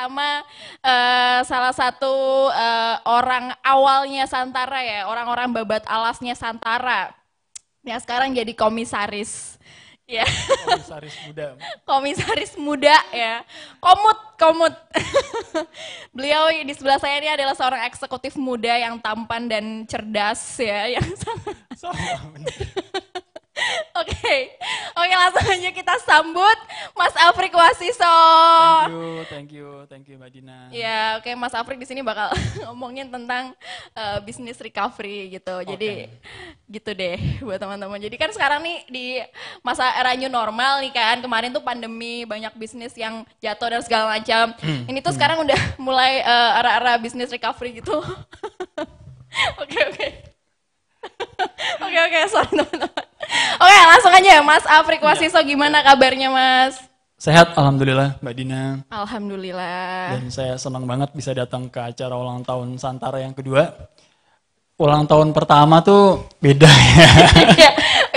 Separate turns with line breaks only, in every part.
sama uh, salah satu uh, orang awalnya Santara ya, orang-orang babat alasnya Santara. Ya sekarang jadi komisaris. Ya. Komisaris muda. Komisaris muda ya. Komut, komut. Beliau di sebelah saya ini adalah seorang eksekutif muda yang tampan dan cerdas ya, yang sangat. Oke, oke langsung aja kita sambut Mas Afrik Wasiso. Thank
you, thank you, thank you Mbak Dina.
Ya, oke okay, Mas Afrik di sini bakal ngomongin tentang uh, bisnis recovery gitu. Okay. Jadi gitu deh buat teman-teman. Jadi kan sekarang nih di masa era new normal nih kan, kemarin tuh pandemi banyak bisnis yang jatuh dan segala macam. Hmm. Ini tuh hmm. sekarang udah mulai uh, era-era bisnis recovery gitu. Oke oke. Oke oke, sorry teman-teman. Oke, langsung aja ya Mas Afrik iya. Wasiso gimana kabarnya Mas?
Sehat, Alhamdulillah Mbak Dina.
Alhamdulillah. Dan
saya senang banget bisa datang ke acara ulang tahun Santara yang kedua. Ulang tahun pertama tuh beda ya.
Iya,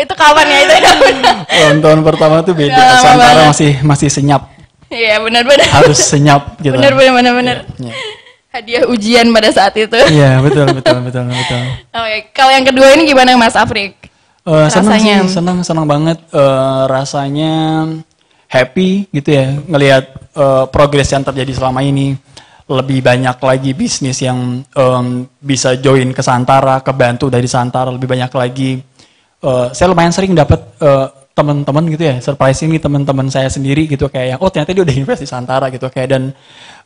itu kapan ya itu?
ulang tahun pertama tuh beda. ya, Santara masih masih senyap.
Iya benar-benar. Harus
senyap gitu. Benar-benar
benar. Ya, ya. Hadiah ujian pada saat itu. Iya
betul betul betul betul.
Oke, kalau yang kedua ini gimana Mas Afrik?
Uh, eh, senang sih, senang senang banget uh, rasanya happy gitu ya ngelihat uh, progres yang terjadi selama ini. Lebih banyak lagi bisnis yang um, bisa join ke Santara, kebantu dari Santara lebih banyak lagi. Uh, saya lumayan sering dapat uh, teman-teman gitu ya, surprise ini teman-teman saya sendiri gitu kayak oh ternyata dia udah invest di Santara gitu kayak dan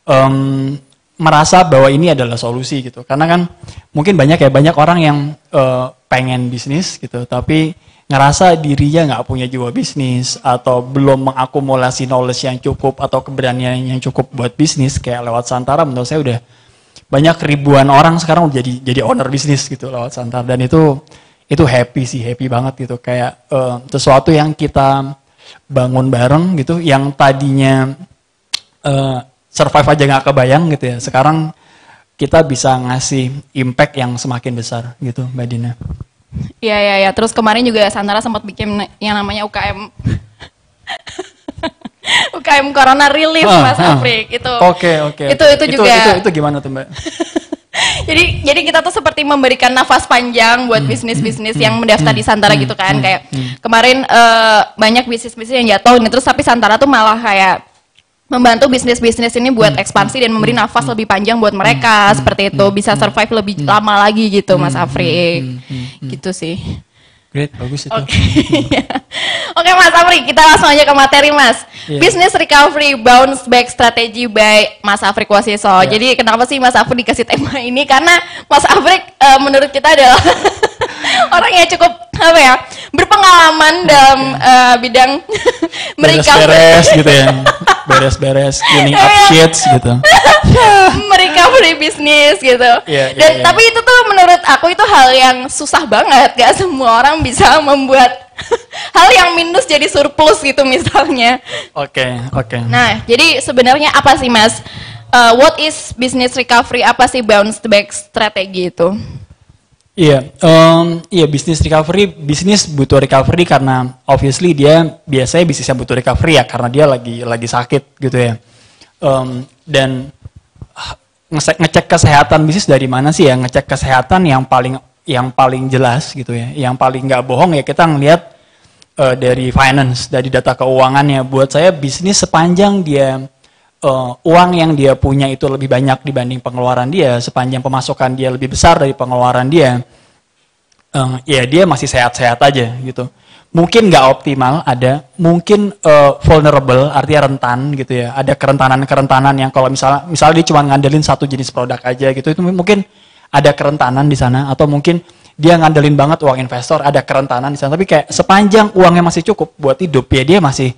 um, merasa bahwa ini adalah solusi gitu. Karena kan mungkin banyak ya banyak orang yang uh, pengen bisnis gitu, tapi ngerasa dirinya nggak punya jiwa bisnis atau belum mengakumulasi knowledge yang cukup atau keberanian yang cukup buat bisnis kayak lewat Santara menurut saya udah banyak ribuan orang sekarang udah jadi jadi owner bisnis gitu lewat Santara dan itu itu happy sih happy banget gitu kayak uh, sesuatu yang kita bangun bareng gitu yang tadinya uh, survive aja nggak kebayang gitu ya. Sekarang kita bisa ngasih impact yang semakin besar gitu Mbak Dina.
Iya, iya, iya. Terus kemarin juga Santara sempat bikin yang namanya UKM. UKM Corona Relief ah, Mas ah. Afrik itu. Oke, okay,
oke. Okay. Itu itu juga. Itu, itu, itu gimana tuh Mbak?
jadi jadi kita tuh seperti memberikan nafas panjang buat hmm, bisnis-bisnis hmm, yang hmm, mendaftar hmm, di Santara hmm, gitu kan hmm, kayak kemarin uh, banyak bisnis-bisnis yang jatuh nih terus tapi Santara tuh malah kayak membantu bisnis-bisnis ini buat hmm. ekspansi dan memberi hmm. nafas lebih panjang buat hmm. mereka seperti itu bisa survive lebih lama lagi gitu Mas Afri gitu sih
Great, bagus itu. Oke, okay.
okay, Mas Afri, kita langsung aja ke materi, Mas. Yeah. Business recovery bounce back strategy by Mas Afri Kwasiso. Yeah. Jadi kenapa sih Mas Afri dikasih tema ini? Karena Mas Afri uh, menurut kita adalah orang yang cukup apa ya berpengalaman okay. dalam uh, bidang mereka gitu ya
beres-beres cleaning up iya. sheets gitu
recovery bisnis gitu yeah, yeah, dan yeah. tapi itu tuh menurut aku itu hal yang susah banget gak semua orang bisa membuat hal yang minus jadi surplus gitu misalnya
oke okay, oke okay. nah
jadi sebenarnya apa sih mas uh, what is business recovery apa sih bounce back strategi itu
Iya, yeah, um, iya yeah, bisnis recovery, bisnis butuh recovery karena obviously dia biasanya bisnisnya butuh recovery ya karena dia lagi lagi sakit gitu ya. Um, dan ah, ngecek, ngecek kesehatan bisnis dari mana sih ya? Ngecek kesehatan yang paling yang paling jelas gitu ya, yang paling nggak bohong ya kita ngelihat uh, dari finance, dari data keuangannya. Buat saya bisnis sepanjang dia uh, uang yang dia punya itu lebih banyak dibanding pengeluaran dia, sepanjang pemasukan dia lebih besar dari pengeluaran dia, uh, ya dia masih sehat-sehat aja gitu. Mungkin nggak optimal ada, mungkin uh, vulnerable artinya rentan gitu ya. Ada kerentanan-kerentanan yang kalau misalnya misalnya dia cuma ngandelin satu jenis produk aja gitu itu mungkin ada kerentanan di sana atau mungkin dia ngandelin banget uang investor ada kerentanan di sana tapi kayak sepanjang uangnya masih cukup buat hidup ya dia masih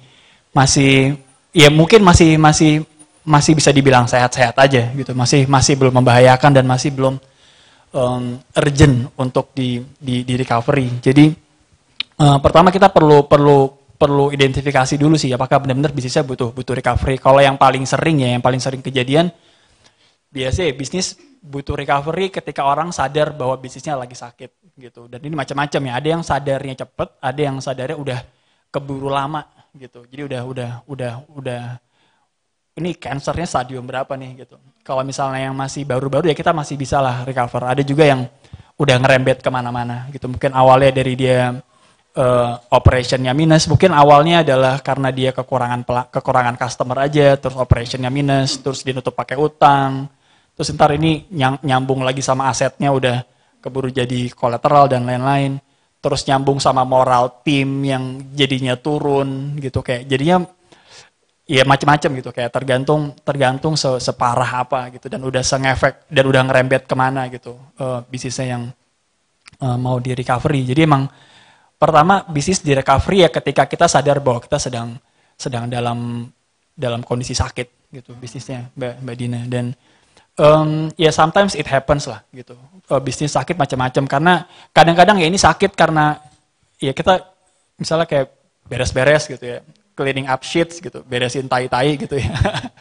masih ya mungkin masih masih masih bisa dibilang sehat-sehat aja gitu masih masih belum membahayakan dan masih belum um, urgent untuk di, di di recovery jadi uh, pertama kita perlu perlu perlu identifikasi dulu sih apakah benar-benar bisnisnya butuh butuh recovery kalau yang paling sering ya yang paling sering kejadian biasanya ya bisnis butuh recovery ketika orang sadar bahwa bisnisnya lagi sakit gitu dan ini macam-macam ya ada yang sadarnya cepet ada yang sadarnya udah keburu lama gitu. Jadi udah udah udah udah ini kansernya stadium berapa nih gitu. Kalau misalnya yang masih baru-baru ya kita masih bisa lah recover. Ada juga yang udah ngerembet kemana-mana gitu. Mungkin awalnya dari dia uh, operationnya minus, mungkin awalnya adalah karena dia kekurangan kekurangan customer aja, terus operationnya minus, terus dia nutup pakai utang, terus ntar ini nyambung lagi sama asetnya udah keburu jadi kolateral dan lain-lain terus nyambung sama moral tim yang jadinya turun gitu kayak jadinya ya macam-macam gitu kayak tergantung tergantung se separah apa gitu dan udah efek dan udah ngerembet kemana gitu uh, bisnisnya yang uh, mau di recovery jadi emang pertama bisnis di recovery ya ketika kita sadar bahwa kita sedang sedang dalam dalam kondisi sakit gitu bisnisnya mbak mbak Dina dan um, ya sometimes it happens lah gitu. Uh, bisnis sakit macam-macam karena kadang-kadang ya ini sakit karena ya kita misalnya kayak beres-beres gitu ya, cleaning up sheets gitu, beresin tai-tai gitu ya.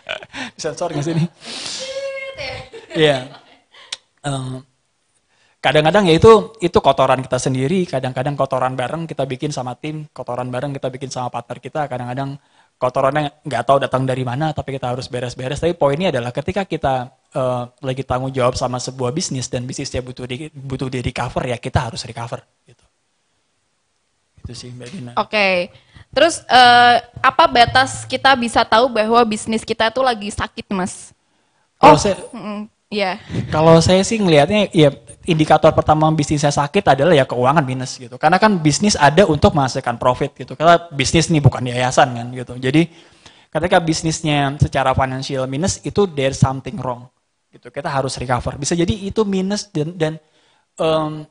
Sensor nggak sini? Ya. yeah. Iya. Um, kadang-kadang ya itu itu kotoran kita sendiri, kadang-kadang kotoran bareng kita bikin sama tim, kotoran bareng kita bikin sama partner kita, kadang-kadang kotorannya nggak tahu datang dari mana, tapi kita harus beres-beres. Tapi poinnya adalah ketika kita Eh, lagi tanggung jawab sama sebuah bisnis dan bisnisnya butuh di, butuh di recover ya kita harus recover gitu. Itu sih Mbak Dina.
Oke. Okay. Terus uh, apa batas kita bisa tahu bahwa bisnis kita itu lagi sakit, Mas? Kalau oh, saya mm, yeah.
Kalau saya sih ngelihatnya ya indikator pertama bisnis saya sakit adalah ya keuangan minus gitu. Karena kan bisnis ada untuk menghasilkan profit gitu. Karena bisnis nih bukan yayasan kan gitu. Jadi ketika bisnisnya secara financial minus itu there's something wrong gitu kita harus recover bisa jadi itu minus dan dan um,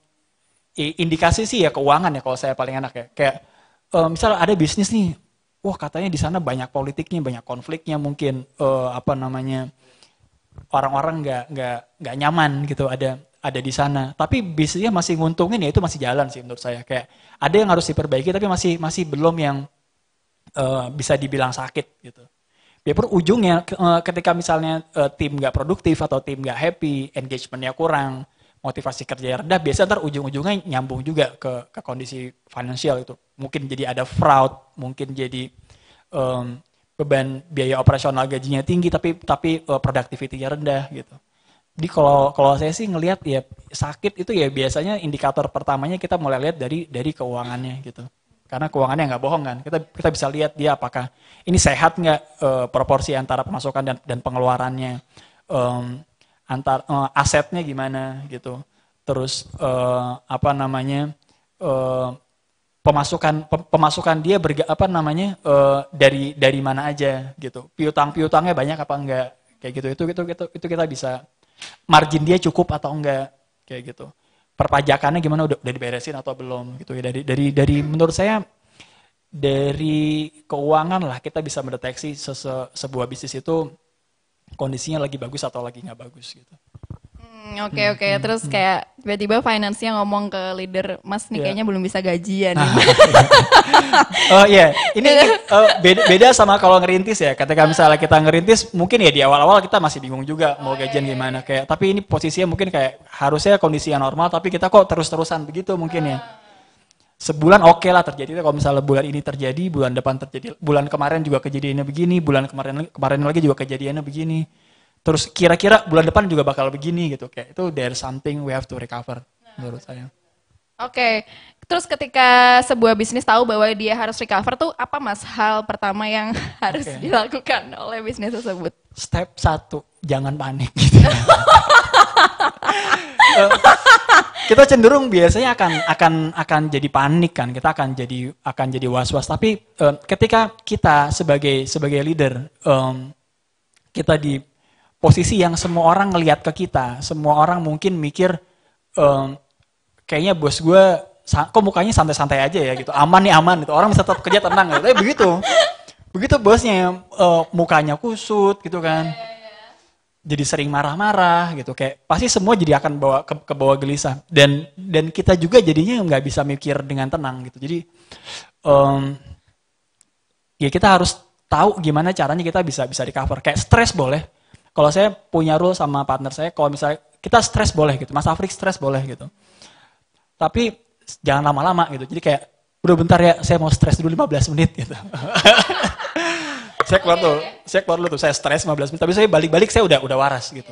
indikasi sih ya keuangan ya kalau saya paling enak ya kayak um, misal ada bisnis nih wah katanya di sana banyak politiknya banyak konfliknya mungkin uh, apa namanya orang-orang nggak -orang nggak nggak nyaman gitu ada ada di sana tapi bisnisnya masih nguntungin ya itu masih jalan sih menurut saya kayak ada yang harus diperbaiki tapi masih masih belum yang uh, bisa dibilang sakit gitu Biarpun ya, ujungnya eh, ketika misalnya eh, tim nggak produktif atau tim nggak happy, engagementnya kurang, motivasi kerja rendah, biasa ntar ujung-ujungnya nyambung juga ke, ke kondisi finansial itu. Mungkin jadi ada fraud, mungkin jadi um, beban biaya operasional gajinya tinggi tapi tapi uh, eh, productivity rendah gitu. Jadi kalau kalau saya sih ngelihat ya sakit itu ya biasanya indikator pertamanya kita mulai lihat dari dari keuangannya gitu. Karena keuangannya nggak bohong kan. Kita kita bisa lihat dia apakah ini sehat nggak e, proporsi antara pemasukan dan, dan pengeluarannya, e, antar e, asetnya gimana gitu. Terus e, apa namanya e, pemasukan pemasukan dia berga, apa namanya e, dari dari mana aja gitu. Piutang piutangnya banyak apa enggak kayak gitu itu itu itu, itu kita bisa margin dia cukup atau enggak kayak gitu perpajakannya gimana udah, udah diberesin atau belum gitu ya dari dari dari menurut saya dari keuangan lah kita bisa mendeteksi sese, sebuah bisnis itu kondisinya lagi bagus atau lagi nggak bagus gitu.
Hmm, oke okay, oke, okay. Hmm, hmm, terus kayak tiba-tiba finance-nya ngomong ke leader, Mas nih yeah. kayaknya belum bisa gajian. Ah.
Oh iya, yeah. ini
uh, beda, beda
sama kalau ngerintis ya. Ketika misalnya kita ngerintis, mungkin ya di awal-awal kita masih bingung juga oh, mau iya, gajian yeah. gimana. Iya. Kayak tapi ini posisinya mungkin kayak harusnya kondisi yang normal, tapi kita kok terus-terusan begitu mungkin ya. Ah. Sebulan oke okay lah terjadi, kalau misalnya bulan ini terjadi, bulan depan terjadi, bulan kemarin juga kejadiannya begini, bulan kemarin kemarin lagi juga kejadiannya begini terus kira-kira bulan depan juga bakal begini gitu kayak itu there something we have to recover nah, menurut
saya. Oke, okay. terus ketika sebuah bisnis tahu bahwa dia harus recover tuh apa mas hal pertama yang harus okay. dilakukan oleh bisnis tersebut? Step satu,
jangan panik. Gitu. Ya. Eh, kita cenderung biasanya akan akan akan jadi panik kan kita akan jadi akan jadi was was tapi um, ketika kita sebagai sebagai leader um, kita di posisi yang semua orang ngelihat ke kita. Semua orang mungkin mikir, ehm, kayaknya bos gue kok mukanya santai-santai aja ya gitu. Aman nih aman gitu. Orang bisa tetap kerja tenang gitu. Tapi begitu. Begitu bosnya uh, mukanya kusut gitu kan. Iya, iya, iya. Jadi sering marah-marah gitu kayak pasti semua jadi akan bawa ke, ke bawah gelisah dan dan kita juga jadinya nggak bisa mikir dengan tenang gitu. Jadi um, ya kita harus tahu gimana caranya kita bisa bisa di cover. Kayak stres boleh. Kalau saya punya rule sama partner saya, kalau misalnya kita stres boleh gitu, Mas Afrik stres boleh gitu. Tapi jangan lama-lama gitu. Jadi kayak udah bentar ya, saya mau stres dulu 15 menit gitu. saya keluar dulu, saya keluar dulu tuh, saya stres 15 menit. Tapi saya balik-balik saya udah udah waras gitu.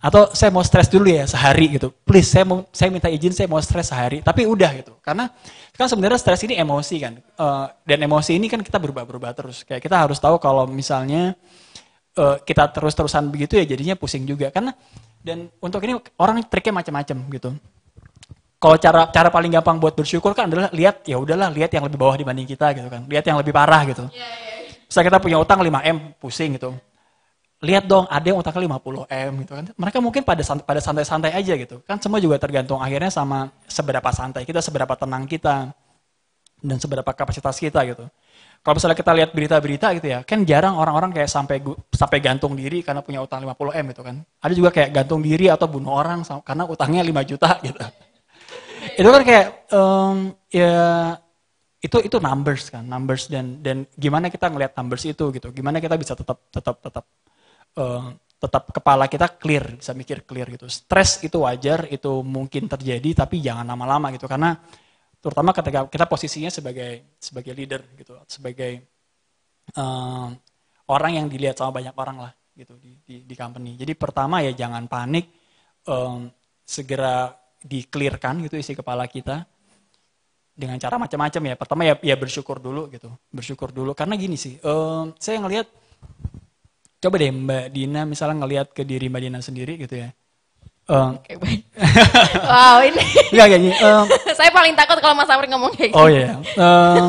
Atau saya mau stres dulu ya sehari gitu. Please saya mau saya minta izin saya mau stres sehari. Tapi udah gitu. Karena kan sebenarnya stres ini emosi kan. Eh, dan emosi ini kan kita berubah-berubah terus. Kayak kita harus tahu kalau misalnya uh, kita terus-terusan begitu ya jadinya pusing juga karena dan untuk ini orang triknya macam-macam gitu. Kalau cara cara paling gampang buat bersyukur kan adalah lihat ya udahlah lihat yang lebih bawah dibanding kita gitu kan. Lihat yang lebih parah gitu. Iya, iya, iya. misal kita punya utang 5M pusing gitu. Lihat dong ada yang utangnya 50M gitu kan. Mereka mungkin pada pada santai-santai aja gitu. Kan semua juga tergantung akhirnya sama seberapa santai kita, seberapa tenang kita dan seberapa kapasitas kita gitu kalau misalnya kita lihat berita-berita gitu ya, kan jarang orang-orang kayak sampai sampai gantung diri karena punya utang 50 M gitu kan. Ada juga kayak gantung diri atau bunuh orang karena utangnya 5 juta gitu. itu kan kayak um, ya itu itu numbers kan, numbers dan dan gimana kita ngelihat numbers itu gitu. Gimana kita bisa tetap tetap tetap um, tetap kepala kita clear, bisa mikir clear gitu. Stres itu wajar, itu mungkin terjadi tapi jangan lama-lama gitu karena terutama ketika kita posisinya sebagai sebagai leader gitu, sebagai uh, orang yang dilihat sama banyak orang lah gitu di, di, di company. Jadi pertama ya jangan panik, um, segera dikelirkan gitu isi kepala kita dengan cara macam-macam ya. Pertama ya, ya bersyukur dulu gitu, bersyukur dulu karena gini sih, um, saya ngelihat coba deh Mbak Dina misalnya ngelihat ke diri Mbak Dina sendiri gitu ya Um, wow ini. Enggak gini. Eh, um,
Saya paling takut kalau Mas Amri ngomong kayak oh, gitu. Oh iya. Yeah.
Um,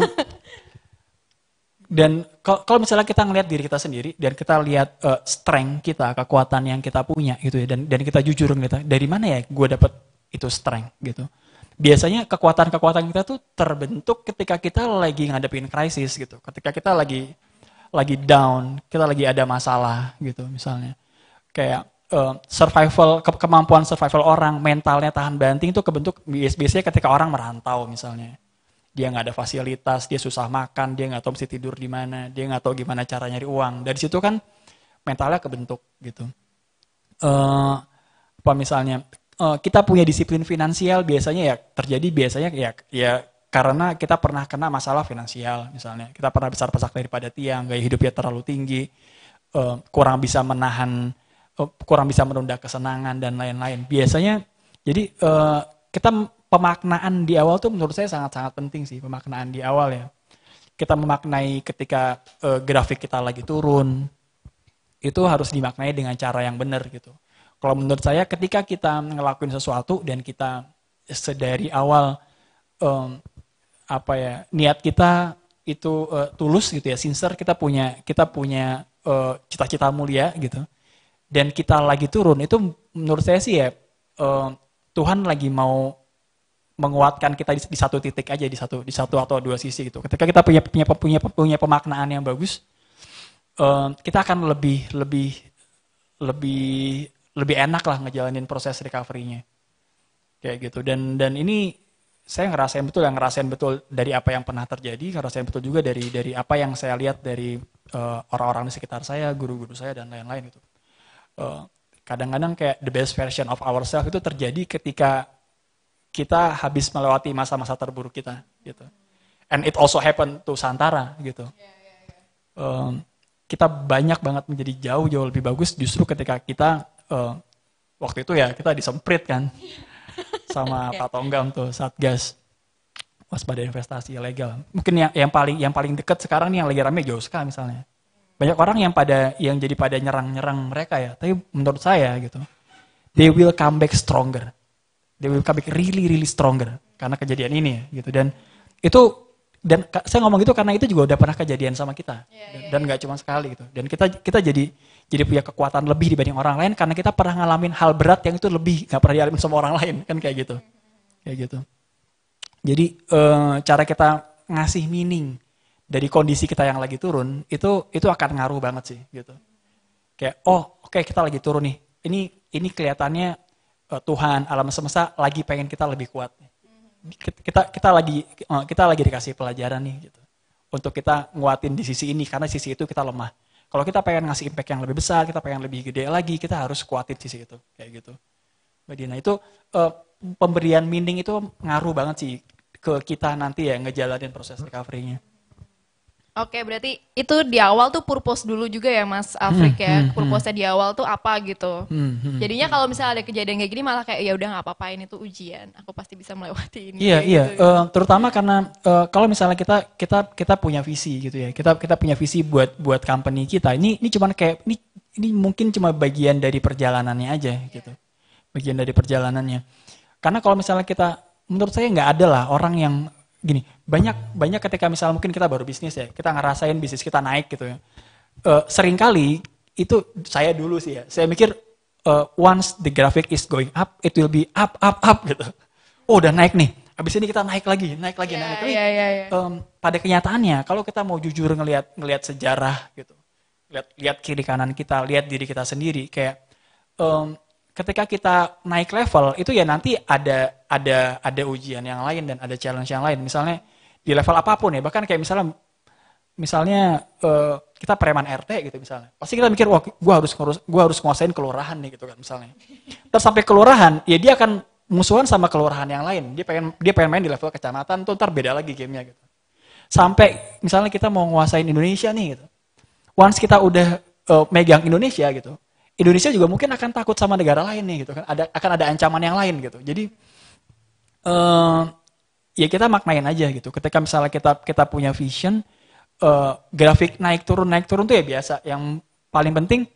dan kalau misalnya kita ngelihat diri kita sendiri dan kita lihat uh, strength kita, kekuatan yang kita punya gitu ya dan dan kita jujur gitu. Dari mana ya gue dapet itu strength gitu. Biasanya kekuatan-kekuatan kita tuh terbentuk ketika kita lagi ngadepin krisis gitu. Ketika kita lagi lagi down, kita lagi ada masalah gitu misalnya. Kayak Eh, survival ke kemampuan survival orang mentalnya tahan banting itu kebentuk biasanya ketika orang merantau misalnya dia nggak ada fasilitas dia susah makan dia nggak tahu mesti tidur di mana dia nggak tahu gimana cara nyari uang dari situ kan mentalnya kebentuk gitu uh, apa misalnya uh, kita punya disiplin finansial biasanya ya terjadi biasanya ya ya karena kita pernah kena masalah finansial misalnya kita pernah besar pesak daripada tiang gaya hidupnya terlalu tinggi uh, kurang bisa menahan Eh, kurang bisa menunda kesenangan dan lain-lain. Biasanya jadi uh, kita pemaknaan di awal tuh menurut saya sangat-sangat penting sih pemaknaan di awal ya. Kita memaknai ketika uh, grafik kita lagi turun itu harus dimaknai dengan cara yang benar gitu. Kalau menurut saya ketika kita ngelakuin sesuatu dan kita sedari awal um, apa ya niat kita itu uh, tulus gitu ya, sincere kita punya kita punya cita-cita uh, cita -cita mulia gitu dan kita lagi turun itu menurut saya sih ya uh, Tuhan lagi mau menguatkan kita di, di satu titik aja di satu di satu atau dua sisi gitu. Ketika kita punya punya punya punya pemaknaan yang bagus, uh, kita akan lebih lebih lebih lebih enak lah ngejalanin proses recovery-nya. Kayak gitu. Dan dan ini saya ngerasain betul yang ngerasain betul dari apa yang pernah terjadi, ngerasain betul juga dari dari apa yang saya lihat dari eh, orang-orang uh, orang di sekitar saya, guru-guru saya dan lain-lain gitu kadang-kadang kayak the best version of ourselves itu terjadi ketika kita habis melewati masa-masa terburuk kita gitu and it also happened to Santara gitu yeah, iya, iya, iya. kita banyak banget menjadi jauh jauh lebih bagus justru ketika kita uh, waktu itu ya kita disemprit kan sama Pak Tonggam tuh satgas waspada investasi ilegal mungkin yang yang paling yang paling dekat sekarang nih yang lagi rame Joska misalnya banyak orang yang pada yang jadi pada nyerang-nyerang mereka ya tapi menurut saya gitu they will come back stronger they will come back really really stronger karena kejadian ini ya gitu dan itu dan saya ngomong gitu karena itu juga udah pernah kejadian sama kita iya, iya, dan iya. nggak yeah, yeah. cuma sekali gitu dan kita kita jadi jadi punya kekuatan lebih dibanding orang lain karena kita pernah ngalamin hal berat yang itu lebih nggak pernah dialami sama orang lain kan kayak gitu mm-hmm. kayak gitu jadi uh, cara kita ngasih meaning dari kondisi kita yang lagi turun itu itu akan ngaruh banget sih gitu kayak oh oke okay, kita lagi turun nih ini ini kelihatannya uh, Tuhan alam semesta lagi pengen kita lebih kuat kita kita lagi eh, kita lagi dikasih pelajaran nih gitu untuk kita nguatin di sisi ini karena sisi itu kita lemah kalau kita pengen ngasih impact yang lebih besar kita pengen lebih gede lagi kita harus kuatin sisi itu kayak gitu Mbak nah, itu uh, pemberian meaning itu ngaruh banget sih ke kita nanti ya ngejalanin proses recovery-nya.
Oke, berarti itu di awal tuh purpose dulu juga ya Mas Afrik hmm, ya. Hmm, purpose hmm. di awal tuh apa gitu.
Hmm, hmm, Jadinya
hmm. kalau misalnya ada kejadian kayak gini malah kayak ya udah nggak apa-apa ini tuh ujian. Aku pasti bisa melewati ini. Iya, iya. Gitu.
Uh, terutama karena uh, kalau misalnya kita kita kita punya visi gitu ya. Kita kita punya visi buat buat company kita. Ini ini cuman kayak ini ini mungkin cuma bagian dari perjalanannya aja yeah. gitu. Bagian dari perjalanannya. Karena kalau misalnya kita menurut saya nggak ada lah orang yang gini banyak banyak ketika misal mungkin kita baru bisnis ya kita ngerasain bisnis kita naik gitu ya uh, eh, kali itu saya dulu sih ya saya mikir uh, once the graphic is going up it will be up up up gitu oh udah naik nih abis ini kita naik lagi naik lagi yeah, naik lagi yeah, yeah, yeah. Um, pada kenyataannya kalau kita mau jujur ngelihat ngelihat sejarah gitu lihat lihat kiri kanan kita lihat diri kita sendiri kayak um, ketika kita naik level itu ya nanti ada ada ada ujian yang lain dan ada challenge yang lain misalnya di level apapun ya bahkan kayak misalnya misalnya uh, kita preman RT gitu misalnya pasti kita mikir wah gue harus ngurus gue harus nguasain kelurahan nih gitu kan misalnya terus sampai kelurahan ya dia akan musuhan sama kelurahan yang lain dia pengen dia pengen main di level kecamatan tuh ntar beda lagi gamenya gitu sampai misalnya kita mau nguasain Indonesia nih gitu once kita udah uh, megang Indonesia gitu Indonesia juga mungkin akan takut sama negara lain nih gitu kan ada akan ada ancaman yang lain gitu jadi uh, ya kita maknain aja gitu ketika misalnya kita kita punya vision uh, grafik naik turun naik turun tuh ya biasa yang paling penting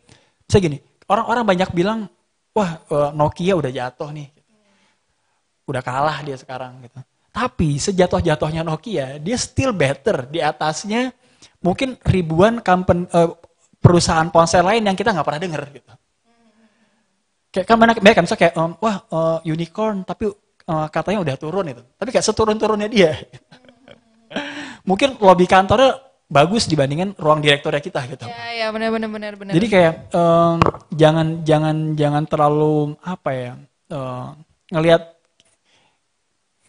saya gini orang-orang banyak bilang wah uh, Nokia udah jatuh nih udah kalah dia sekarang gitu tapi sejatuh-jatuhnya Nokia dia still better di atasnya mungkin ribuan company, uh, perusahaan ponsel lain yang kita nggak pernah dengar gitu. Kayak kan banyak, banyak kan misalnya kayak um, wah uh, unicorn tapi uh, katanya udah turun itu. Tapi kayak seturun-turunnya dia. Mungkin lobby kantornya bagus dibandingin ruang direktornya kita gitu.
Iya, ya, benar benar benar benar. Jadi kayak
um, jangan jangan jangan terlalu apa ya? Uh, ngelihat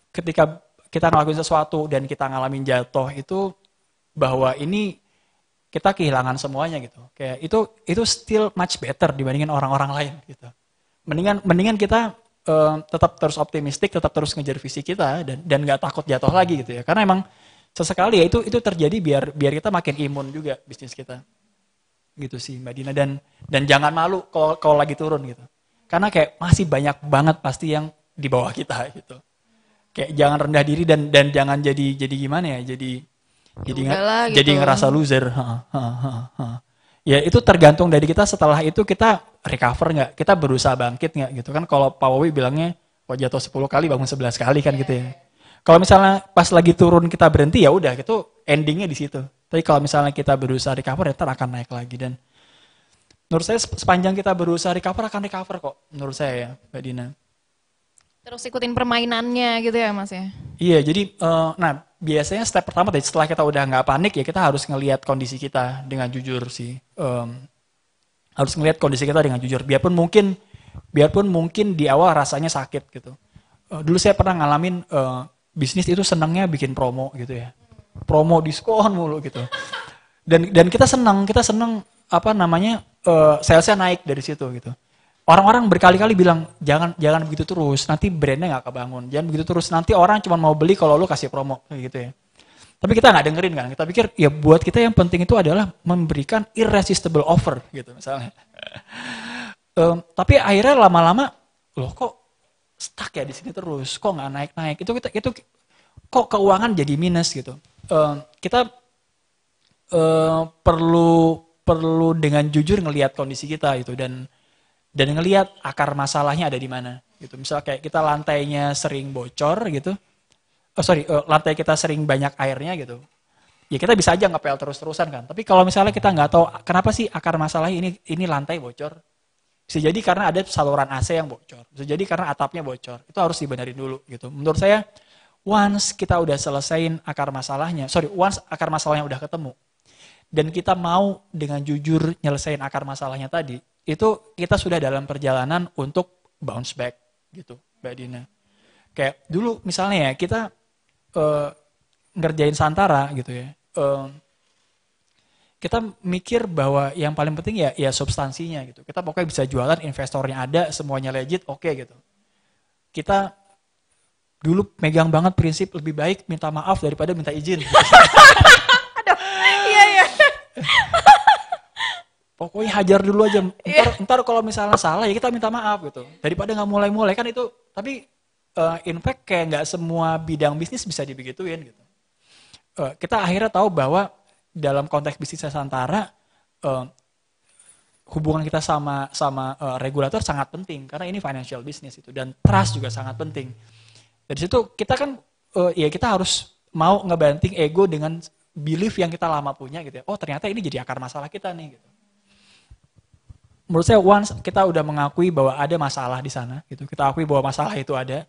ketika kita ngelakuin sesuatu dan kita ngalamin jatuh itu bahwa ini kita kehilangan semuanya gitu. Kayak itu itu still much better dibandingin orang-orang lain gitu. Mendingan mendingan kita uh, tetap terus optimistik, tetap terus ngejar visi kita dan dan nggak takut jatuh lagi gitu ya. Karena emang sesekali ya itu itu terjadi biar biar kita makin imun juga bisnis kita. Gitu sih Mbak Dina dan dan jangan malu kalau kalau lagi turun gitu. Karena kayak masih banyak banget pasti yang di bawah kita gitu. Kayak jangan rendah diri dan dan jangan jadi jadi gimana ya? Jadi jadi nggak, gitu. jadi ngerasa loser ha, ha, ha, ha. ya itu tergantung dari kita setelah itu kita recover nggak kita berusaha bangkit nggak gitu kan kalau Pak Wawi bilangnya kok jatuh 10 kali bangun 11 kali kan yeah. gitu ya kalau misalnya pas lagi turun kita berhenti ya udah gitu endingnya di situ tapi kalau misalnya kita berusaha recover ya ntar akan naik lagi dan menurut saya sepanjang kita berusaha recover akan recover kok menurut saya ya Mbak Dina
terus ikutin permainannya gitu ya mas ya
iya jadi uh, nah biasanya step pertama dari setelah kita udah nggak panik ya kita harus ngelihat kondisi kita dengan jujur sih um, harus ngelihat kondisi kita dengan jujur biarpun mungkin biarpun mungkin di awal rasanya sakit gitu uh, dulu saya pernah ngalamin uh, bisnis itu senangnya bikin promo gitu ya promo diskon mulu gitu dan dan kita senang kita senang apa namanya uh, salesnya naik dari situ gitu Orang-orang berkali-kali bilang jangan jangan begitu terus, nanti brandnya nggak kebangun. Jangan begitu terus, nanti orang cuma mau beli kalau lu kasih promo gitu ya. Tapi kita nggak dengerin kan, kita pikir ya buat kita yang penting itu adalah memberikan irresistible offer gitu misalnya. um, tapi akhirnya lama-lama loh kok stuck ya di sini terus, kok nggak naik-naik. Itu kita itu kok keuangan jadi minus gitu. Um, kita uh, perlu perlu dengan jujur ngelihat kondisi kita gitu dan dan ngelihat akar masalahnya ada di mana gitu. Misal kayak kita lantainya sering bocor gitu. Oh sorry, eh, lantai kita sering banyak airnya gitu. Ya kita bisa aja ngepel terus-terusan kan. Tapi kalau misalnya kita nggak tahu kenapa sih akar masalah ini ini lantai bocor. Bisa jadi karena ada saluran AC yang bocor. Bisa jadi karena atapnya bocor. Itu harus dibenerin dulu gitu. Menurut saya once kita udah selesain akar masalahnya, sorry, once akar masalahnya udah ketemu dan kita mau dengan jujur nyelesain akar masalahnya tadi, itu kita sudah dalam perjalanan untuk bounce back gitu Mbak Dina. Kayak dulu misalnya ya kita uh, ngerjain Santara gitu ya. Uh, kita mikir bahwa yang paling penting ya ya substansinya gitu. Kita pokoknya bisa jualan, investornya ada, semuanya legit, oke okay, gitu. Kita dulu megang banget prinsip lebih baik minta maaf daripada minta izin. pokoknya hajar dulu aja iya. ntar yeah. ntar kalau misalnya salah ya kita minta maaf gitu daripada nggak mulai-mulai kan itu tapi uh, in fact kayak nggak semua bidang bisnis bisa dibegituin gitu uh, kita akhirnya tahu bahwa dalam konteks bisnis Nusantara uh, hubungan kita sama sama uh, regulator sangat penting karena ini financial business itu dan trust juga sangat penting dari situ kita kan uh, ya kita harus mau ngebanting ego dengan belief yang kita lama punya gitu ya oh ternyata ini jadi akar masalah kita nih gitu menurut saya once kita udah mengakui bahwa ada masalah di sana gitu kita akui bahwa masalah itu ada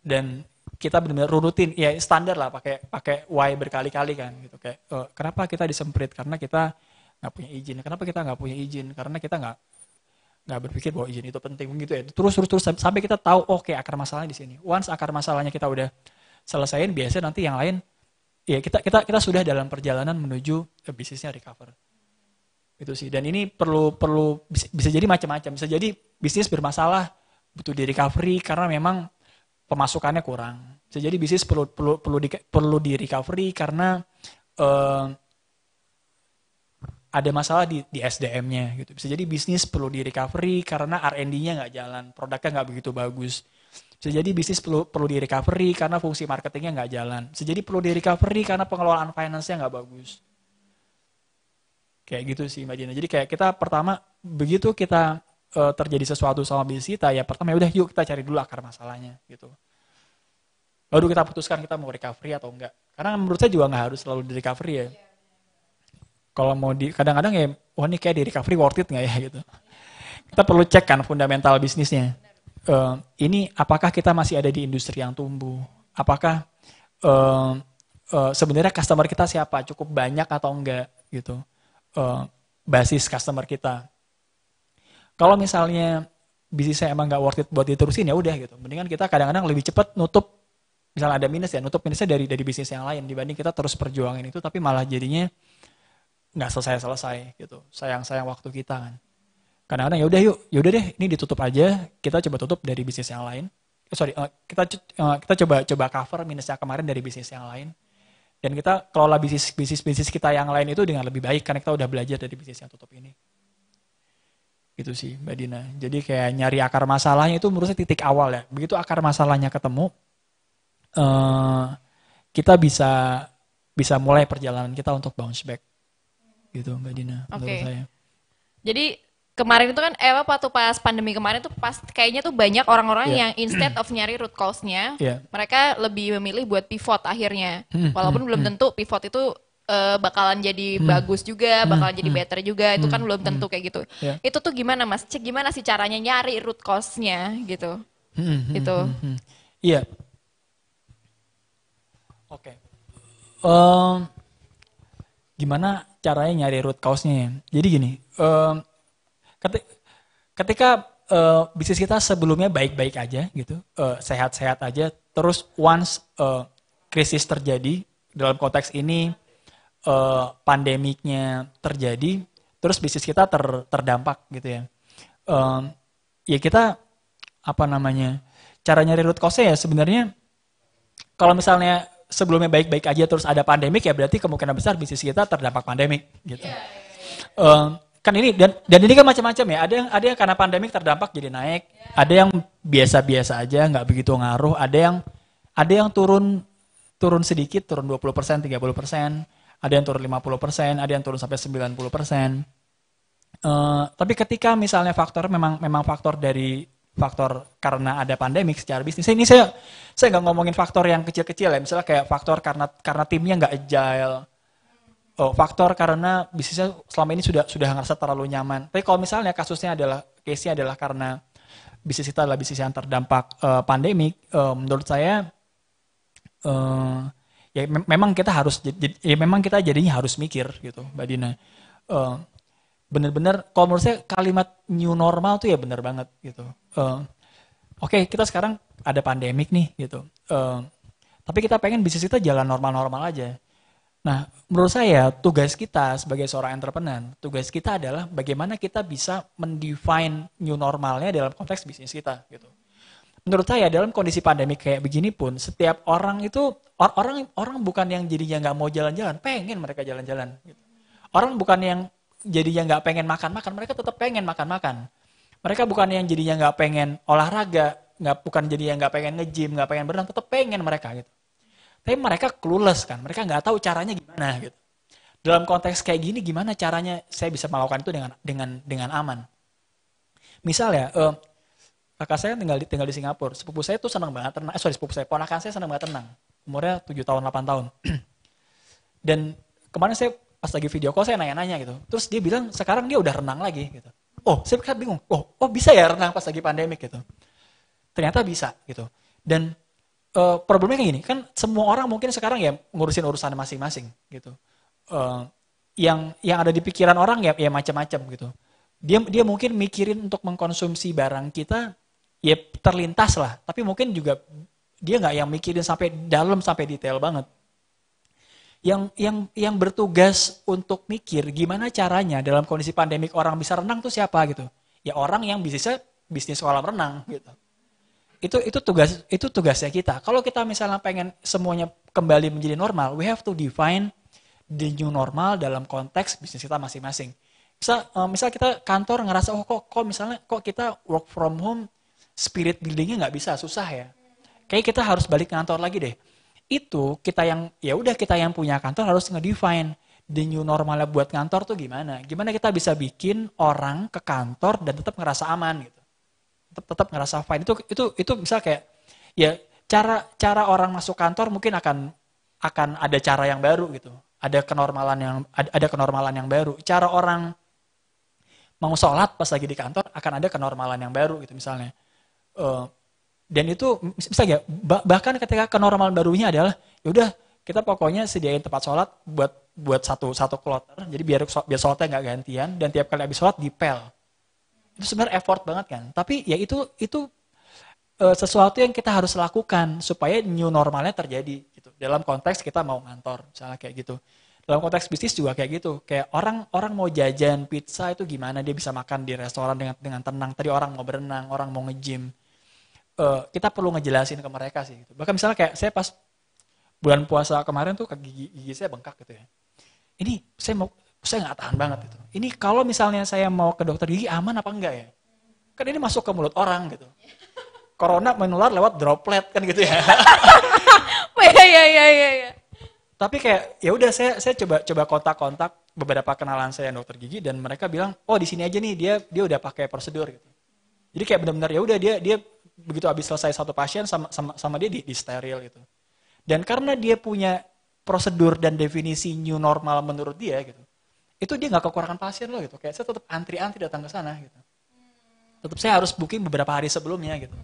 dan kita benar-benar rutin, ya standar lah pakai pakai why berkali-kali kan gitu kayak oh, kenapa kita disemprit karena kita nggak punya izin kenapa kita nggak punya izin karena kita nggak nggak berpikir bahwa izin itu penting begitu ya terus terus terus sampai kita tahu oh, oke okay, akar masalahnya di sini once akar masalahnya kita udah selesaiin biasanya nanti yang lain ya kita kita kita sudah dalam perjalanan menuju eh, bisnisnya recover itu sih. Dan ini perlu perlu bisa, jadi macam-macam. Bisa jadi bisnis bermasalah, butuh di recovery karena memang pemasukannya kurang. Bisa jadi bisnis perlu perlu perlu di, perlu di recovery karena uh, ada masalah di, di SDM-nya gitu. Bisa jadi bisnis perlu di recovery karena R&D-nya nggak jalan, produknya nggak begitu bagus. Bisa jadi bisnis perlu, perlu di recovery karena fungsi marketingnya nggak jalan. Bisa jadi perlu di recovery karena pengelolaan finance-nya nggak bagus. Kayak gitu sih Mbak Dina. Jadi kayak kita pertama begitu kita uh, terjadi sesuatu sama bisnis kita ya pertama ya udah yuk kita cari dulu akar masalahnya gitu. Baru kita putuskan kita mau recovery atau enggak. Karena menurut saya juga nggak harus selalu di recovery ya. Kalau mau di kadang-kadang ya wah ini kayak di recovery worth it nggak ya gitu. Kita perlu cek kan fundamental bisnisnya. Uh, ini apakah kita masih ada di industri yang tumbuh? Apakah uh, uh, sebenarnya customer kita siapa? Cukup banyak atau enggak gitu? Eh, basis customer kita. Kalau misalnya bisnisnya emang nggak worth it buat diterusin ya udah gitu. Mendingan kita kadang-kadang lebih cepat nutup misalnya ada minus ya, nutup minusnya dari dari bisnis yang lain dibanding kita terus perjuangin itu tapi malah jadinya nggak selesai-selesai gitu. Sayang-sayang waktu kita kan. Kadang-kadang ya udah yuk, ya udah deh ini ditutup aja, kita coba tutup dari bisnis yang lain. Eh, sorry, eh, kita kita coba coba cover minusnya kemarin dari bisnis yang lain dan kita kelola bisnis bisnis bisnis kita yang lain itu dengan lebih baik karena kita udah belajar dari bisnis yang tutup ini gitu sih Mbak Dina jadi kayak nyari akar masalahnya itu menurut saya titik awal ya begitu akar masalahnya ketemu eh, kita bisa bisa mulai perjalanan kita untuk bounce back gitu Mbak Dina okay. menurut saya
jadi kemarin itu kan eh apa pas pandemi kemarin tuh pas kayaknya tuh banyak orang-orang yeah. yang instead of nyari root cause-nya, yeah. mereka lebih memilih buat pivot akhirnya. Hmm, hmm, Walaupun belum hmm. tentu pivot itu uh, bakalan jadi bagus juga, bakalan jadi better juga, itu kan belum tentu kayak gitu. Yeah. Itu tuh gimana Mas? Cek gimana sih caranya nyari root cause-nya gitu.
itu. Iya. Yeah. Oke. Okay. Um, gimana caranya nyari root cause-nya ya? Jadi gini, um, Ketika uh, bisnis kita sebelumnya baik-baik aja gitu, sehat sehat-sehat aja, terus once uh, krisis terjadi dalam konteks ini uh, pandemiknya terjadi, terus bisnis kita ter, terdampak gitu ya. uh, ya kita apa namanya caranya reload root cause ya sebenarnya kalau misalnya sebelumnya baik-baik aja terus ada pandemik ya berarti kemungkinan besar bisnis kita terdampak pandemik gitu. Yeah. Iya, iya, iya. uh, kan ini dan dan ini kan macam-macam ya. Ada yang ada yang karena pandemik terdampak jadi naik, ada yang biasa-biasa aja nggak begitu ngaruh, ada yang ada yang turun turun sedikit, turun 20%, 30%, ada yang turun 50%, ada yang turun sampai 90%. Uh, eh, tapi ketika misalnya faktor memang memang faktor dari faktor karena ada pandemik secara bisnis. Ini saya saya nggak ngomongin faktor yang kecil-kecil ya, misalnya kayak faktor karena karena timnya nggak agile, oh, faktor karena bisnisnya selama ini sudah sudah ngerasa terlalu nyaman. Tapi kalau misalnya kasusnya adalah case-nya adalah karena bisnis kita adalah bisnis yang terdampak uh, pandemi, uh, menurut saya uh, ya me memang kita harus ya memang kita jadinya harus mikir gitu, Mbak Dina. Uh, bener-bener kalau menurut saya kalimat new normal tuh ya benar banget gitu. Uh, Oke, okay, kita sekarang ada pandemik nih gitu. Uh, tapi kita pengen bisnis kita jalan normal-normal aja Nah, menurut saya tugas kita sebagai seorang entrepreneur, tugas kita adalah bagaimana kita bisa mendefine new normalnya dalam konteks bisnis kita gitu. Menurut saya dalam kondisi pandemi kayak begini pun setiap orang itu or orang orang bukan yang jadinya nggak mau jalan-jalan, pengen mereka jalan-jalan gitu. Orang bukan yang jadinya nggak pengen makan-makan, mereka tetap pengen makan-makan. Mereka bukan yang jadinya nggak pengen olahraga, nggak bukan yang nggak pengen nge-gym, nggak pengen berenang, tetap pengen mereka gitu tapi mereka clueless kan, mereka nggak tahu caranya gimana gitu. Dalam konteks kayak gini gimana caranya saya bisa melakukan itu dengan dengan dengan aman. Misal ya, eh, kakak saya tinggal di, tinggal di Singapura, sepupu saya tuh senang banget tenang. eh, sorry sepupu saya, ponakan saya senang banget tenang. Umurnya 7 tahun, 8 tahun. Dan kemarin saya pas lagi video call saya nanya-nanya gitu. Terus dia bilang sekarang dia udah renang lagi gitu. Oh, saya bingung. Oh, oh bisa ya renang pas lagi pandemik gitu. Ternyata bisa gitu. Dan uh, problemnya kayak gini kan semua orang mungkin sekarang ya ngurusin urusan masing-masing gitu uh, yang yang ada di pikiran orang ya ya macam-macam gitu dia dia mungkin mikirin untuk mengkonsumsi barang kita ya terlintas lah tapi mungkin juga dia nggak yang mikirin sampai dalam sampai detail banget yang yang yang bertugas untuk mikir gimana caranya dalam kondisi pandemik orang bisa renang tuh siapa gitu ya orang yang bisnisnya bisnis kolam renang gitu itu itu tugas itu tugasnya kita. Kalau kita misalnya pengen semuanya kembali menjadi normal, we have to define the new normal dalam konteks bisnis kita masing-masing. Misal, eh, misal kita kantor ngerasa oh kok kok misalnya kok kita work from home spirit buildingnya nggak bisa susah ya. Kayak kita harus balik ke kantor lagi deh. Itu kita yang ya udah kita yang punya kantor harus ngedefine the new normalnya buat kantor tuh gimana. Gimana kita bisa bikin orang ke kantor dan tetap ngerasa aman gitu tetap, ngerasa fine itu itu itu bisa kayak ya cara cara orang masuk kantor mungkin akan akan ada cara yang baru gitu ada kenormalan yang ada, ada kenormalan yang baru cara orang mau sholat pas lagi di kantor akan ada kenormalan yang baru gitu misalnya uh, dan itu bisa ya bahkan ketika kenormalan barunya adalah yaudah kita pokoknya sediain tempat sholat buat buat satu satu kloter jadi biar biar sholatnya nggak gantian dan tiap kali habis sholat dipel itu sebenarnya effort banget kan tapi ya itu itu e, sesuatu yang kita harus lakukan supaya new normalnya terjadi gitu dalam konteks kita mau ngantor misalnya kayak gitu dalam konteks bisnis juga kayak gitu kayak orang orang mau jajan pizza itu gimana dia bisa makan di restoran dengan dengan tenang tadi orang mau berenang orang mau ngejim gym eh, kita perlu ngejelasin ke mereka sih gitu. bahkan misalnya kayak saya pas bulan puasa kemarin tuh kayak gigi, gigi saya bengkak gitu ya ini saya mau saya nggak tahan banget itu. Ini kalau misalnya saya mau ke dokter gigi aman apa enggak ya? Kan ini masuk ke mulut orang gitu. Corona menular lewat droplet kan gitu ya. Iya, iya iya iya iya. Tapi kayak ya udah saya saya coba coba kontak-kontak beberapa kenalan saya yang dokter gigi dan mereka bilang, "Oh, di sini aja nih dia dia udah pakai prosedur gitu." Jadi kayak benar-benar ya udah dia dia begitu habis selesai satu pasien sama sama, sama dia di, di steril gitu. Dan karena dia punya prosedur dan definisi new normal menurut dia gitu itu dia nggak kekurangan pasien loh gitu kayak saya tetap antri-antri datang ke sana gitu tetap saya harus booking beberapa hari sebelumnya gitu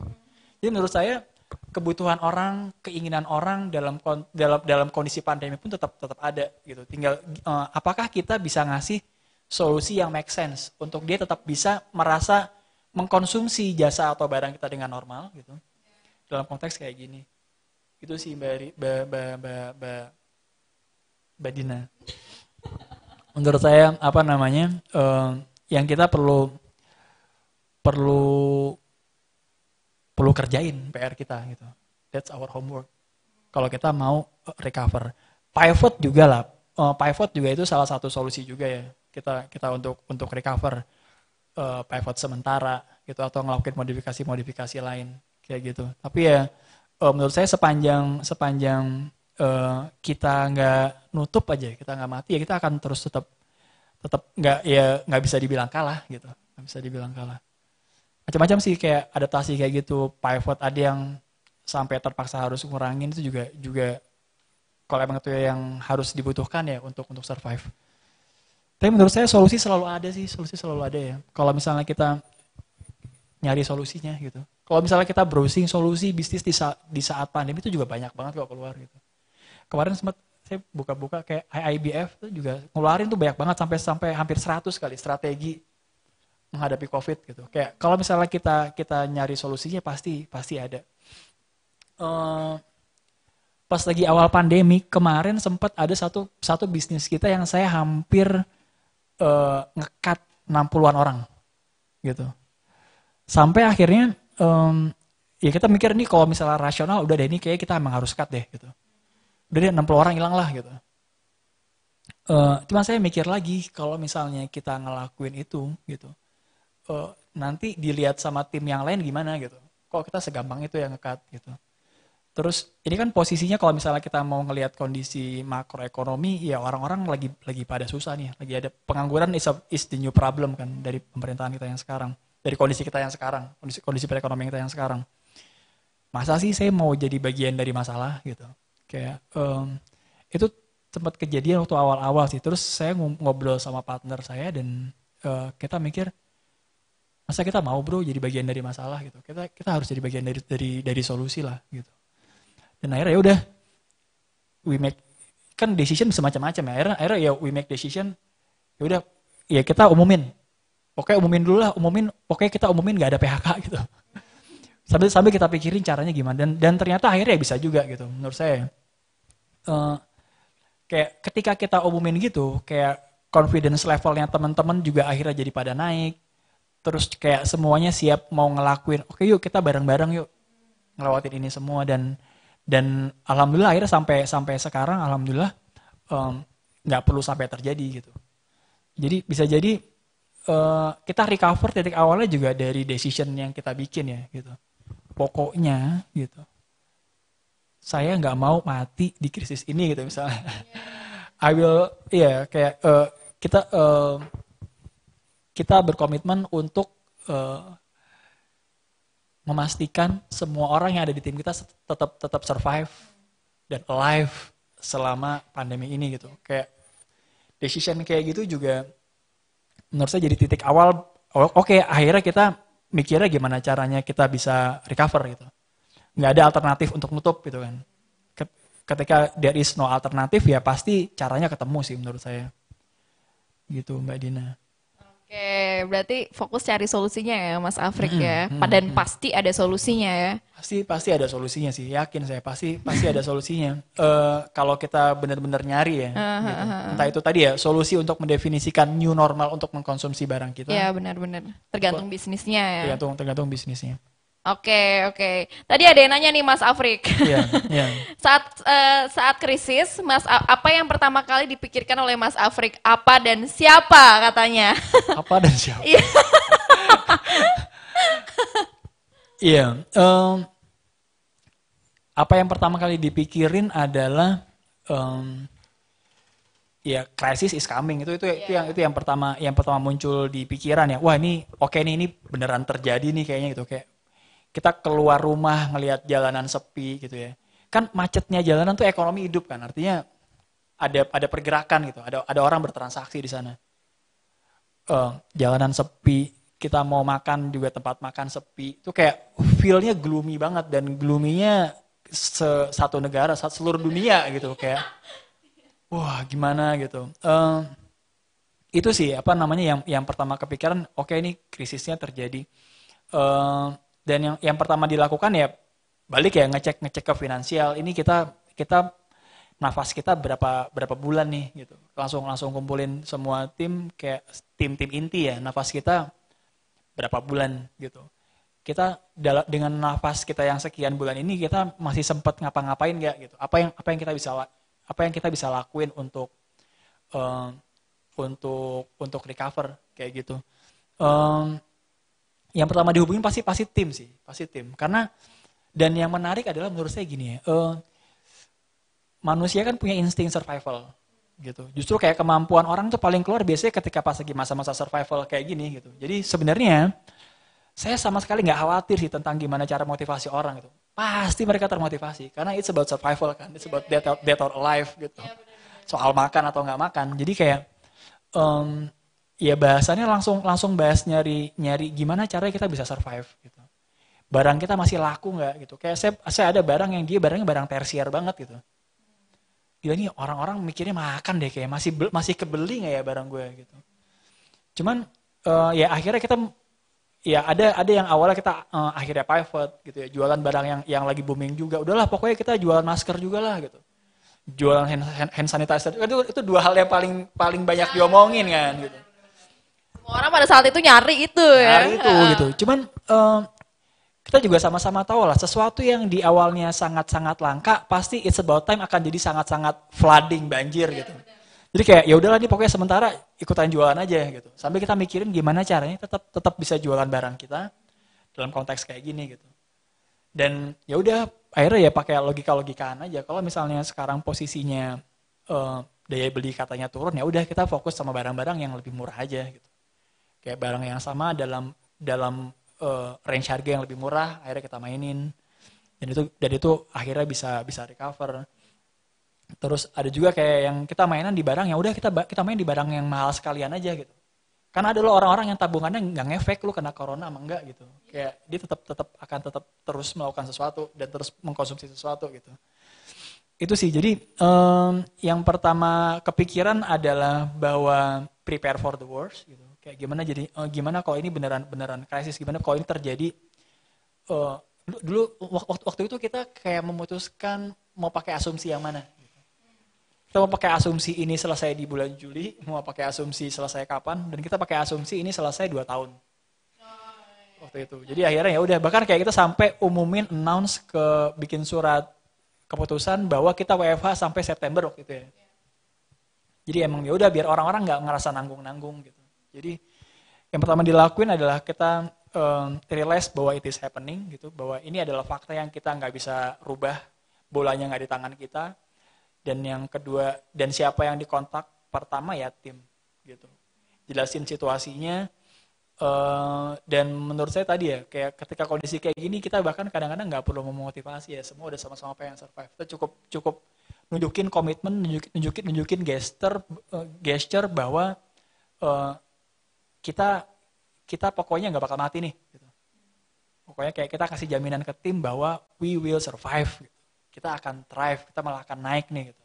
jadi menurut saya kebutuhan orang keinginan orang dalam dalam dalam kondisi pandemi pun tetap tetap ada gitu tinggal uh, apakah kita bisa ngasih solusi yang make sense untuk dia tetap bisa merasa mengkonsumsi jasa atau barang kita dengan normal gitu dalam konteks kayak gini itu sih mbak mbak mbak mbak mbak Dina menurut saya apa namanya uh, yang kita perlu perlu perlu kerjain PR kita gitu. That's our homework. Kalau kita mau eh, recover, pivot juga lah. Uh, pivot juga itu salah satu solusi juga ya. Kita kita untuk untuk recover uh, pivot sementara gitu atau ngelakuin modifikasi-modifikasi lain kayak gitu. Tapi ya uh, menurut saya sepanjang sepanjang Eh, kita nggak nutup aja, ya, kita nggak mati ya kita akan terus tetap tetap nggak ya nggak bisa dibilang kalah gitu, nggak bisa dibilang kalah. Macam-macam sih kayak adaptasi kayak gitu, pivot ada yang sampai terpaksa harus ngurangin itu juga juga kalau emang itu yang harus dibutuhkan ya untuk untuk survive. Tapi menurut saya solusi selalu ada sih, solusi selalu ada ya. Kalau misalnya kita nyari solusinya gitu. Kalau misalnya kita browsing solusi bisnis di saat, di saat pandemi itu juga banyak banget kok keluar gitu kemarin sempat saya buka-buka kayak IIBF tuh juga ngeluarin tuh banyak banget sampai sampai hampir 100 kali strategi menghadapi COVID gitu. Kayak kalau misalnya kita kita nyari solusinya pasti pasti ada. Uh, pas lagi awal pandemi kemarin sempat ada satu satu bisnis kita yang saya hampir uh, ngekat 60-an orang gitu. Sampai akhirnya um, ya kita mikir nih kalau misalnya rasional udah deh ini kayak kita emang harus cut deh gitu udah deh 60 orang hilang lah gitu. Uh, eh, cuma saya mikir lagi kalau misalnya kita ngelakuin itu gitu, uh, nanti dilihat sama tim yang lain gimana gitu. Kok kita segampang itu ya ngekat gitu. Terus ini kan posisinya kalau misalnya kita mau ngelihat kondisi makroekonomi, ya orang-orang lagi lagi pada susah nih, lagi ada pengangguran is, a, is the new problem kan dari pemerintahan kita yang sekarang, dari kondisi kita yang sekarang, kondisi kondisi perekonomian kita yang sekarang. Masa sih saya mau jadi bagian dari masalah gitu? kayak um, itu tempat kejadian waktu awal-awal sih terus saya ngobrol sama partner saya dan uh, kita mikir masa kita mau bro jadi bagian dari masalah gitu kita kita harus jadi bagian dari dari dari solusi lah gitu dan akhirnya ya udah we make kan decision semacam-macam ya akhirnya akhirnya ya we make decision ya udah ya kita umumin oke umumin dulu lah umumin oke kita umumin nggak ada PHK gitu sambil sambil kita pikirin caranya gimana dan dan ternyata akhirnya bisa juga gitu menurut saya uh, kayak ketika kita umumin gitu kayak confidence levelnya teman-teman juga akhirnya jadi pada naik terus kayak semuanya siap mau ngelakuin oke yuk kita bareng-bareng yuk ngelawatin ini semua dan dan alhamdulillah akhirnya sampai sampai sekarang alhamdulillah nggak um, perlu sampai terjadi gitu jadi bisa jadi uh, kita recover titik awalnya juga dari decision yang kita bikin ya gitu pokoknya gitu saya nggak mau mati di krisis ini gitu misalnya yeah. I will ya yeah, kayak uh, kita uh, kita berkomitmen untuk uh, memastikan semua orang yang ada di tim kita tetap tetap survive dan alive selama pandemi ini gitu kayak decision kayak gitu juga menurut saya jadi titik awal oke okay, akhirnya kita mikirnya gimana caranya kita bisa recover gitu. Nggak ada alternatif untuk nutup gitu kan. Ketika there is no alternatif ya pasti caranya ketemu sih menurut saya. Gitu Mbak Dina.
Oke, berarti fokus cari solusinya ya, Mas Afrik hmm, ya. Hmm, Dan hmm. pasti ada solusinya ya.
Pasti pasti ada solusinya sih, yakin saya pasti pasti ada solusinya. uh, kalau kita benar-benar nyari ya, uh, gitu. entah itu tadi ya solusi untuk mendefinisikan new normal untuk mengkonsumsi barang kita. Iya
benar-benar, tergantung bisnisnya ya. Tergantung
tergantung bisnisnya.
Oke, oke. Tadi ada yang nanya nih Mas Afrik. Iya, iya. saat uh, saat krisis, Mas apa yang pertama kali dipikirkan oleh Mas Afrik? Apa dan siapa katanya? apa dan siapa? Iya. yeah,
iya, um, apa yang pertama kali dipikirin adalah um, ya krisis is coming itu itu yeah. itu iya. yang itu yang pertama yang pertama muncul di pikiran ya wah ini oke okay nih ini beneran terjadi nih kayaknya gitu kayak kita keluar rumah ngelihat jalanan sepi gitu ya. Kan macetnya jalanan tuh ekonomi hidup kan. Artinya ada ada pergerakan gitu. Ada ada orang bertransaksi di sana. Uh, jalanan sepi, kita mau makan juga tempat makan sepi. Itu kayak feelnya gloomy banget dan gloomy-nya se satu negara, satu seluruh dunia gitu kayak wah gimana gitu. Uh, itu sih apa namanya yang yang pertama kepikiran, oke okay, ini krisisnya terjadi. Uh, dan yang yang pertama dilakukan ya balik ya ngecek ngecek ke finansial ini kita kita nafas kita berapa berapa bulan nih gitu langsung langsung kumpulin semua tim kayak tim tim inti ya nafas kita berapa bulan gitu kita dengan nafas kita yang sekian bulan ini kita masih sempat ngapa-ngapain nggak gitu apa yang apa yang kita bisa apa yang kita bisa lakuin untuk um, untuk untuk recover kayak gitu um, yang pertama dihubungin pasti pasti tim sih, pasti tim. Karena dan yang menarik adalah menurut saya gini ya, uh, manusia kan punya insting survival gitu. Justru kayak kemampuan orang tuh paling keluar biasanya ketika pas lagi masa-masa survival kayak gini gitu. Jadi sebenarnya saya sama sekali nggak khawatir sih tentang gimana cara motivasi orang gitu. Pasti mereka termotivasi karena itu about survival kan, it's about iya, iya, iya. death or, death or alive gitu. Soal makan atau nggak makan. Jadi kayak um, ya bahasannya langsung langsung bahas nyari nyari gimana caranya kita bisa survive gitu. Barang kita masih laku nggak gitu. Kayak saya, saya ada barang yang dia barangnya barang tersier banget gitu. Gila nih orang-orang mikirnya makan deh kayak masih masih kebeli nggak ya barang gue gitu. Cuman uh, ya akhirnya kita ya ada ada yang awalnya kita uh, akhirnya pivot gitu ya jualan barang yang yang lagi booming juga. Udahlah pokoknya kita jualan masker juga lah gitu jualan hand, hand, hand sanitizer itu itu dua hal yang paling paling banyak diomongin
kan gitu orang pada saat itu nyari itu ya. Nyari itu gitu. Cuman um,
kita juga sama-sama tahu lah sesuatu yang di awalnya sangat-sangat langka pasti it's about time akan jadi sangat-sangat flooding banjir gitu. Jadi kayak ya udahlah nih pokoknya sementara ikutan jualan aja gitu. Sampai kita mikirin gimana caranya tetap tetap bisa jualan barang kita dalam konteks kayak gini gitu. Dan ya udah akhirnya ya pakai logika-logikaan aja. Kalau misalnya sekarang posisinya uh, daya beli katanya turun ya udah kita fokus sama barang-barang yang lebih murah aja gitu kayak barang yang sama dalam dalam uh, range harga yang lebih murah akhirnya kita mainin dan itu dan itu akhirnya bisa bisa recover terus ada juga kayak yang kita mainan di barang yang udah kita kita main di barang yang mahal sekalian aja gitu karena ada lo orang-orang yang tabungannya nggak ngefek lu kena corona emang enggak gitu kayak dia tetap tetap akan tetap terus melakukan sesuatu dan terus mengkonsumsi sesuatu gitu itu sih jadi um, yang pertama kepikiran adalah bahwa prepare for the worst gitu kayak gimana jadi uh, gimana kalau ini beneran beneran krisis gimana kalau ini terjadi uh, dulu waktu waktu itu kita kayak memutuskan mau pakai asumsi yang mana kita mau pakai asumsi ini selesai di bulan Juli mau pakai asumsi selesai kapan dan kita pakai asumsi ini selesai dua tahun waktu itu jadi akhirnya ya udah bahkan kayak kita sampai umumin announce ke bikin surat keputusan bahwa kita WFH sampai September waktu itu ya jadi emang ya udah biar orang-orang nggak ngerasa nanggung-nanggung gitu jadi yang pertama dilakuin adalah kita um, realize bahwa it is happening gitu, bahwa ini adalah fakta yang kita nggak bisa rubah, bolanya nggak di tangan kita. Dan yang kedua, dan siapa yang dikontak pertama ya tim gitu. Jelasin situasinya, Uh, dan menurut saya tadi ya kayak ketika kondisi kayak gini kita bahkan kadang-kadang nggak perlu memotivasi ya semua udah sama-sama pengen survive kita cukup cukup nunjukin komitmen nunjukin nunjukin nunjukin gesture uh, gesture bahwa uh, kita kita pokoknya nggak bakal mati nih. Gitu. Pokoknya kayak kita kasih jaminan ke tim bahwa we will survive. Gitu. Kita akan thrive, kita malah akan naik nih gitu.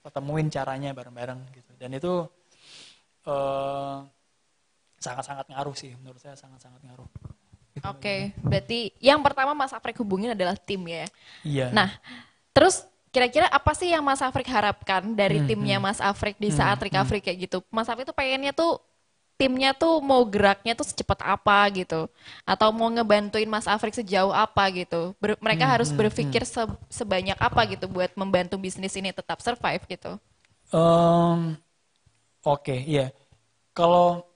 Kita temuin caranya bareng-bareng gitu. Dan itu sangat eh, sangat-sangat ngaruh sih menurut saya sangat-sangat ngaruh.
Oke, okay, berarti yang pertama Mas Afrik hubungin adalah tim ya. Iya. Nah, terus kira-kira apa sih yang Mas Afrik harapkan dari hmm, timnya hmm. Mas Afrik di saat hmm, recovery hmm. kayak gitu? Mas Afrik tuh pengennya tuh timnya tuh mau geraknya tuh secepat apa gitu atau mau ngebantuin Mas Afrik sejauh apa gitu Ber mereka hmm, harus hmm, berpikir hmm. se sebanyak apa gitu buat membantu bisnis ini tetap survive gitu
um, oke okay, iya yeah.
kalau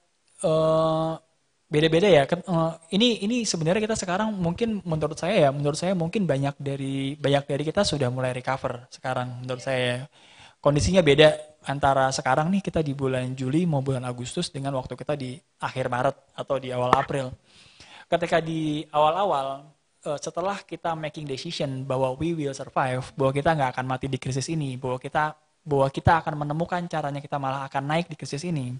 uh,
beda-beda ya uh, ini ini sebenarnya kita sekarang mungkin menurut saya ya menurut saya mungkin banyak dari banyak dari kita sudah mulai recover sekarang menurut saya ya kondisinya beda antara sekarang nih kita di bulan Juli mau bulan Agustus dengan waktu kita di akhir Maret atau di awal April. Ketika di awal-awal eh, setelah kita making decision bahwa we will survive, bahwa kita nggak akan mati di krisis ini, bahwa kita bahwa kita akan menemukan caranya kita malah akan naik di krisis ini.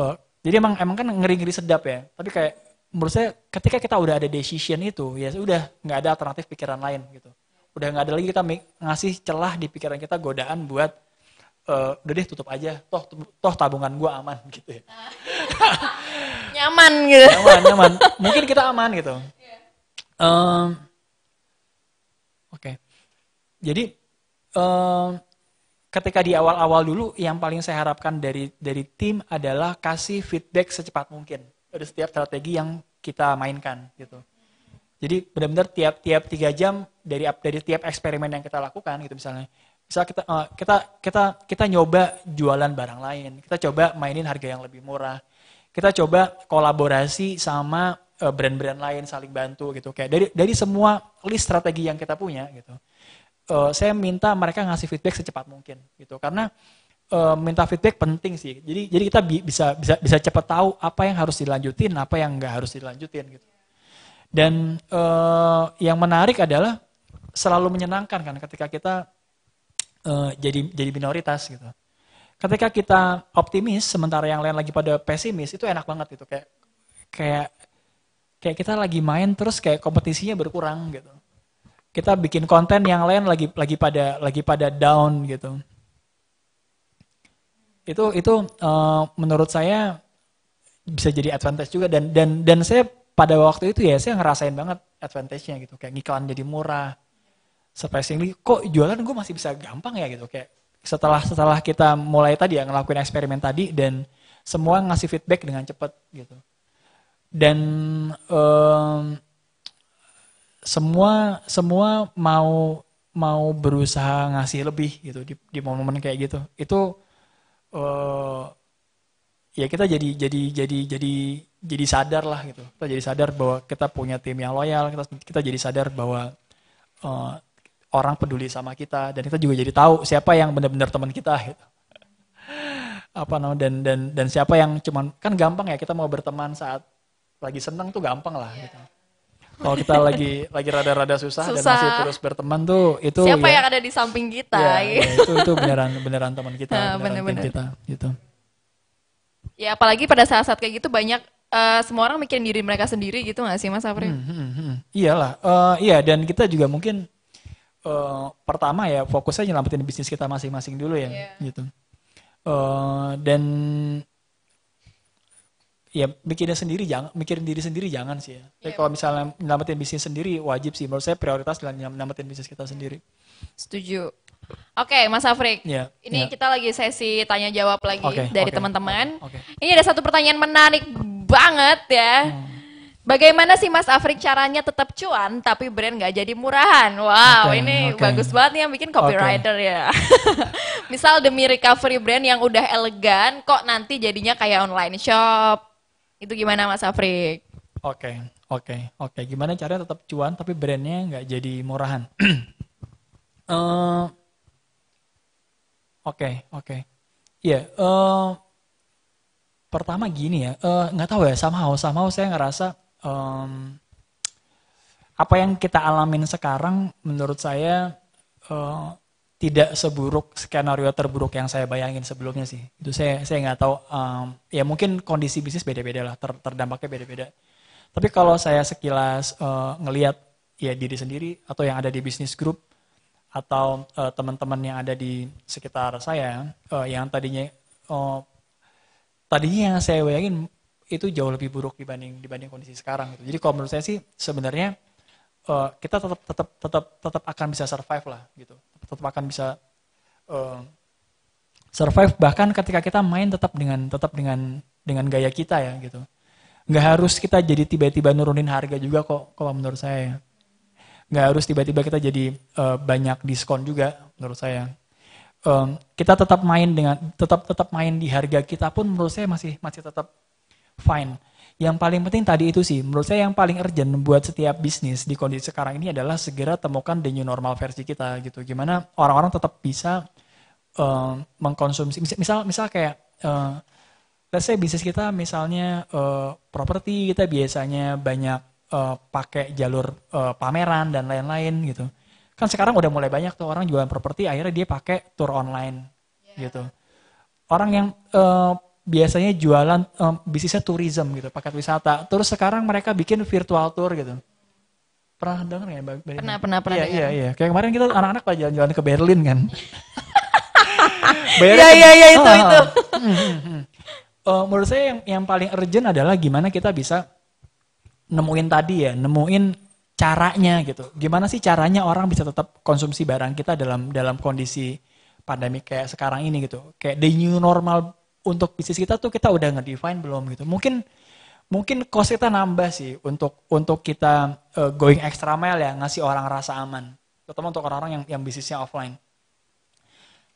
Eh, jadi emang emang kan ngeri-ngeri sedap ya. Tapi kayak menurut saya ketika kita udah ada decision itu ya sudah nggak ada alternatif pikiran lain gitu udah nggak ada lagi kita ngasih celah di pikiran kita godaan buat uh, udah deh tutup aja toh toh tabungan gue aman gitu ya.
nyaman gitu nyaman
nyaman mungkin kita aman gitu yeah. Iya. um, oke okay. jadi um, ketika di awal-awal dulu yang paling saya harapkan dari dari tim adalah kasih feedback secepat mungkin dari setiap strategi yang kita mainkan gitu jadi benar-benar tiap-tiap tiga jam dari dari tiap eksperimen yang kita lakukan gitu misalnya, misal kita uh, kita kita kita nyoba jualan barang lain, kita coba mainin harga yang lebih murah, kita coba kolaborasi sama eh, brand-brand lain saling bantu gitu kayak dari dari semua list strategi yang kita punya gitu, uh, saya minta mereka ngasih feedback secepat mungkin gitu karena minta feedback penting sih. Jadi jadi kita bisa bisa bisa cepat tahu apa yang harus dilanjutin, apa yang nggak harus dilanjutin gitu. Dan uh, yang menarik adalah selalu menyenangkan kan ketika kita uh, jadi jadi minoritas gitu. Ketika kita optimis sementara yang lain lagi pada pesimis itu enak banget gitu kayak kayak kayak kita lagi main terus kayak kompetisinya berkurang gitu. Kita bikin konten yang lain lagi lagi pada lagi pada down gitu. Itu itu uh, menurut saya bisa jadi advantage juga dan dan dan saya pada waktu itu ya saya ngerasain banget advantage-nya gitu. Kayak ngiklan jadi murah. Surprisingly, kok jualan gue masih bisa gampang ya gitu. Kayak setelah setelah kita mulai tadi ya ngelakuin eksperimen tadi dan semua ngasih feedback dengan cepet gitu. Dan um, semua semua mau mau berusaha ngasih lebih gitu di, di momen-momen kayak gitu. Itu uh, ya kita jadi jadi jadi jadi jadi sadar lah gitu kita jadi sadar bahwa kita punya tim yang loyal kita kita jadi sadar bahwa uh, orang peduli sama kita dan kita juga jadi tahu siapa yang benar-benar teman kita gitu apa namanya dan dan dan siapa yang cuman kan gampang ya kita mau berteman saat lagi senang tuh gampang lah gitu
kalau kita lagi lagi rada-rada susah, susah dan masih terus
berteman tuh itu siapa ya, yang
ada di samping kita ya, ya, gitu. itu itu beneran
beneran teman kita nah, beneran bener -bener. kita gitu
ya apalagi pada saat-saat kayak gitu banyak uh, semua orang mikirin diri mereka sendiri gitu nggak sih Mas April?
Hmm, hmm, hmm. Iyalah, uh, iya dan kita juga mungkin uh, pertama ya fokusnya nyelamatin bisnis kita masing-masing dulu ya, yeah. gitu. Uh, dan ya mikirin sendiri jangan mikirin diri sendiri jangan sih ya. Tapi yeah. kalau misalnya nyelamatin bisnis sendiri wajib sih menurut saya prioritas dalam nyelamatin bisnis kita sendiri. Setuju.
Oke, okay, Mas Afrik. Yeah, ini yeah. kita lagi sesi tanya jawab lagi okay, dari okay, teman-teman. Okay, Ini ada satu pertanyaan menarik banget ya. Hmm. Bagaimana sih Mas Afrik caranya tetap cuan tapi brand nggak jadi murahan? Wow, okay, ini okay. bagus banget nih yang bikin copywriter okay. ya. Misal demi recovery brand yang udah elegan, kok nanti jadinya kayak online shop? Itu gimana Mas Afrik?
Oke, okay, oke, okay, oke. Okay. Gimana caranya tetap cuan tapi brandnya nggak jadi murahan? uh, Oke, okay, oke. Okay. Ya, yeah, uh, pertama gini ya, eh, nggak uh, tahu ya, Sama somehow, somehow saya ngerasa um, apa yang kita alamin sekarang menurut saya uh, tidak seburuk skenario terburuk yang saya bayangin sebelumnya sih. Itu saya saya nggak tahu, um, ya mungkin kondisi bisnis beda-beda lah, ter, terdampaknya beda-beda. Tapi kalau saya sekilas uh, ngelihat ya diri sendiri atau yang ada di bisnis group atau uh, teman-teman yang ada di sekitar saya uh, yang tadinya uh, tadinya saya bayangin itu jauh lebih buruk dibanding dibanding kondisi sekarang gitu. Jadi kalau menurut saya sih sebenarnya uh, kita tetap tetap tetap tetap akan bisa survive lah gitu. Tetap akan bisa uh, survive bahkan ketika kita main tetap dengan tetap dengan dengan gaya kita ya gitu. Nggak harus kita jadi tiba-tiba nurunin harga juga kok kalau menurut saya. Ya nggak harus tiba-tiba kita jadi uh, banyak diskon juga menurut saya um, kita tetap main dengan tetap tetap main di harga kita pun menurut saya masih masih tetap fine yang paling penting tadi itu sih menurut saya yang paling urgent buat setiap bisnis di kondisi sekarang ini adalah segera temukan the new normal versi kita gitu gimana orang-orang tetap bisa um, mengkonsumsi misal misal kayak uh, let's say bisnis kita misalnya uh, properti kita biasanya banyak uh, pakai jalur uh, pameran dan lain-lain gitu. Kan sekarang udah mulai banyak tuh orang jualan properti akhirnya dia pakai tour online yeah. gitu. Orang yang uh, biasanya jualan uh, bisnisnya tourism gitu, paket wisata. Terus sekarang mereka bikin virtual tour gitu. Pernah dengar nggak ya, Mbak? Pernah, pernah, pernah. Iya, iya, iya. Kayak kemarin kita anak-anak pada jalan-jalan ke Berlin kan.
Iya, iya, iya, itu, oh, itu.
Uh, menurut saya yang, yang paling urgent adalah gimana kita bisa nemuin tadi ya, nemuin caranya gitu. Gimana sih caranya orang bisa tetap konsumsi barang kita dalam dalam kondisi pandemi kayak sekarang ini gitu. Kayak the new normal untuk bisnis kita tuh kita udah ngedefine belum gitu. Mungkin mungkin cost kita nambah sih untuk untuk kita uh, going extra mile ya ngasih orang rasa aman terutama untuk orang-orang yang yang bisnisnya offline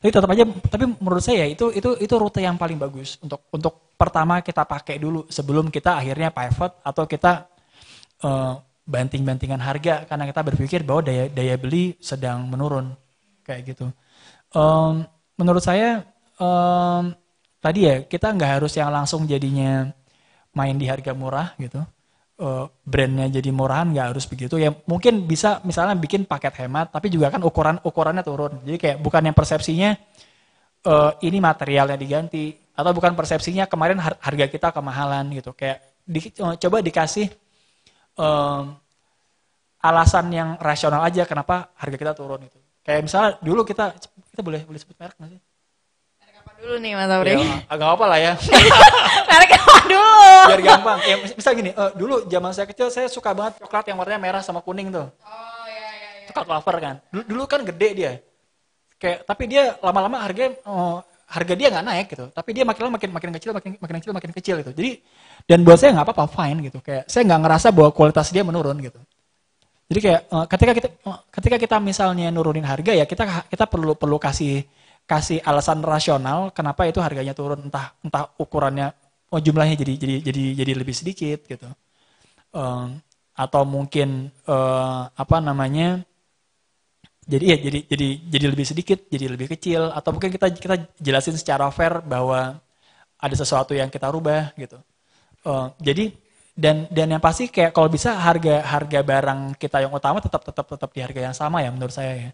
tapi tetap aja tapi menurut saya ya, itu itu itu rute yang paling bagus untuk untuk pertama kita pakai dulu sebelum kita akhirnya pivot atau kita Eh, banting-bantingan harga karena kita berpikir bahwa daya daya beli sedang menurun kayak gitu. Um, menurut saya um, tadi ya kita nggak harus yang langsung jadinya main di harga murah gitu. Uh, brandnya jadi murahan nggak harus begitu ya mungkin bisa misalnya bikin paket hemat tapi juga kan ukuran ukurannya turun jadi kayak bukan yang persepsinya uh, ini materialnya diganti atau bukan persepsinya kemarin harga kita kemahalan gitu kayak di, coba dikasih um, alasan yang rasional aja kenapa harga kita turun itu. Kayak misalnya dulu kita kita boleh boleh sebut merek nggak sih?
Merek apa dulu nih Mas Aurel Ya,
agak apa lah ya. merek apa dulu? Biar gampang. Ya, misal gini, uh, dulu zaman saya kecil saya suka banget coklat yang warnanya merah sama kuning tuh. Oh iya iya. iya. Coklat wafer kan. Dulu, dulu kan gede dia. Kayak tapi dia lama-lama harganya oh, harga dia nggak naik gitu tapi dia makin lama makin makin kecil makin makin kecil makin kecil gitu jadi dan buat saya nggak apa-apa fine gitu kayak saya nggak ngerasa bahwa kualitas dia menurun gitu jadi kayak eh, ketika kita eh, ketika kita misalnya nurunin harga ya kita kita perlu perlu kasih kasih alasan rasional kenapa itu harganya turun entah entah ukurannya oh jumlahnya jadi jadi jadi jadi lebih sedikit gitu um, atau mungkin uh, apa namanya jadi ya jadi jadi jadi lebih sedikit, jadi lebih kecil atau mungkin kita kita jelasin secara fair bahwa ada sesuatu yang kita rubah gitu. Uh, jadi dan dan yang pasti kayak kalau bisa harga harga barang kita yang utama tetap tetap tetap di harga yang sama ya menurut saya ya.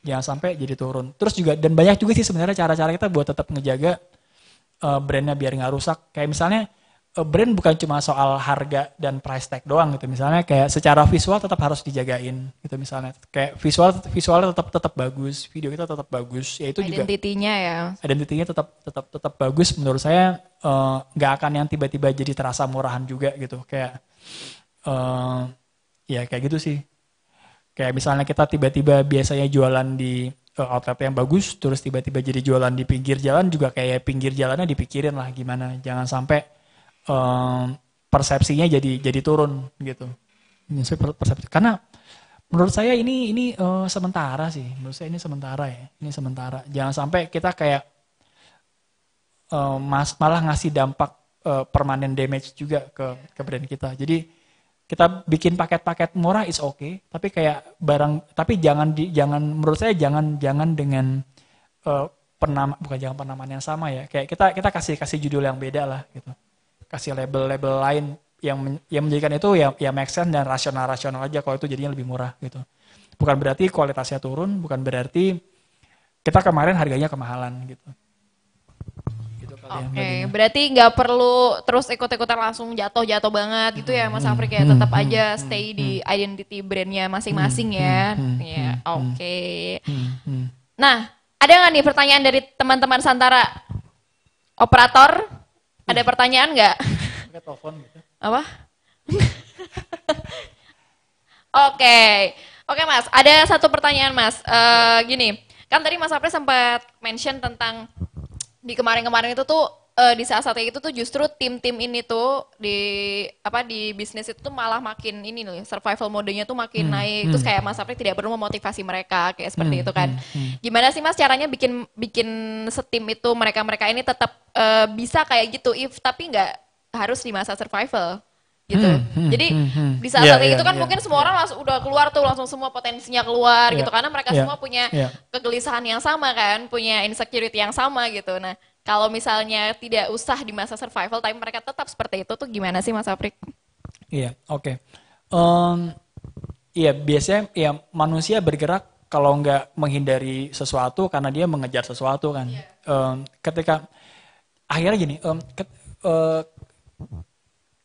Jangan sampai jadi turun. Terus juga dan banyak juga sih sebenarnya cara-cara kita buat tetap ngejaga uh, brandnya biar nggak rusak. Kayak misalnya Eh, brand bukan cuma soal harga dan price tag doang gitu misalnya kayak secara visual tetap harus dijagain gitu misalnya kayak visual visualnya tetap tetap bagus video kita tetap bagus ya itu juga identitinya ya identitinya tetap tetap tetap bagus menurut saya eh, nggak uh, akan yang tiba-tiba jadi terasa murahan juga gitu kayak uh, ya kayak gitu sih kayak misalnya kita tiba-tiba biasanya jualan di uh, outlet yang bagus terus tiba-tiba jadi jualan di pinggir jalan juga kayak pinggir jalannya dipikirin lah gimana jangan sampai um, persepsinya jadi jadi turun gitu persepsi karena menurut saya ini ini uh, sementara sih menurut saya ini sementara ya ini sementara jangan sampai kita kayak uh, mas malah ngasih dampak uh, permanen damage juga ke ke brand kita jadi kita bikin paket-paket murah is okay tapi kayak barang tapi jangan di, jangan menurut saya jangan jangan dengan uh, penama bukan jangan penamaan yang sama ya kayak kita kita kasih kasih judul yang beda lah gitu kasih label-label lain yang yang menjadikan itu ya ya make sense dan rasional-rasional aja kalau itu jadinya lebih murah gitu. Bukan berarti kualitasnya turun, bukan berarti kita kemarin harganya kemahalan gitu.
gitu ya, Oke, okay. berarti nggak perlu terus ikut-ikutan langsung jatuh-jatuh banget gitu ya Mas Afrik ya, hmm, tetap hmm, aja hmm, stay di identity brandnya masing-masing ya. Ya, oke. Okay. Nah, ada nggak nih pertanyaan dari teman-teman Santara operator? Ada pertanyaan nggak? Gitu. Apa? Oke, oke Mas. Ada satu pertanyaan Mas. Uh, gini, kan tadi Mas Apri sempat mention tentang di kemarin-kemarin itu tuh uh, di saat-saat itu tuh justru tim-tim ini tuh di apa di bisnis itu tuh malah makin ini nih survival modenya tuh makin hmm. naik hmm. terus kayak Mas Apri tidak perlu memotivasi mereka kayak seperti hmm. itu kan hmm. hmm. gimana sih Mas caranya bikin bikin setim itu mereka-mereka ini tetap uh, bisa kayak gitu if tapi nggak harus di masa survival gitu. Hmm, hmm, Jadi hmm, hmm. di saat-saat yeah, iya, iya, itu yeah, kan yeah, mungkin semua iya. orang langsung udah keluar tuh langsung semua potensinya keluar yeah, gitu karena mereka yeah, semua punya yeah. kegelisahan yang sama kan, punya insecurity yang sama gitu. Nah, kalau misalnya tidak usah di masa survival tapi mereka tetap seperti itu tuh gimana sih Mas Aprik? Iya, oke. Okay. Um,
iya, biasanya ya manusia bergerak kalau nggak menghindari sesuatu karena dia mengejar sesuatu kan. Yeah. Iya. Um, ketika akhirnya gini, um, ke, uh, eh,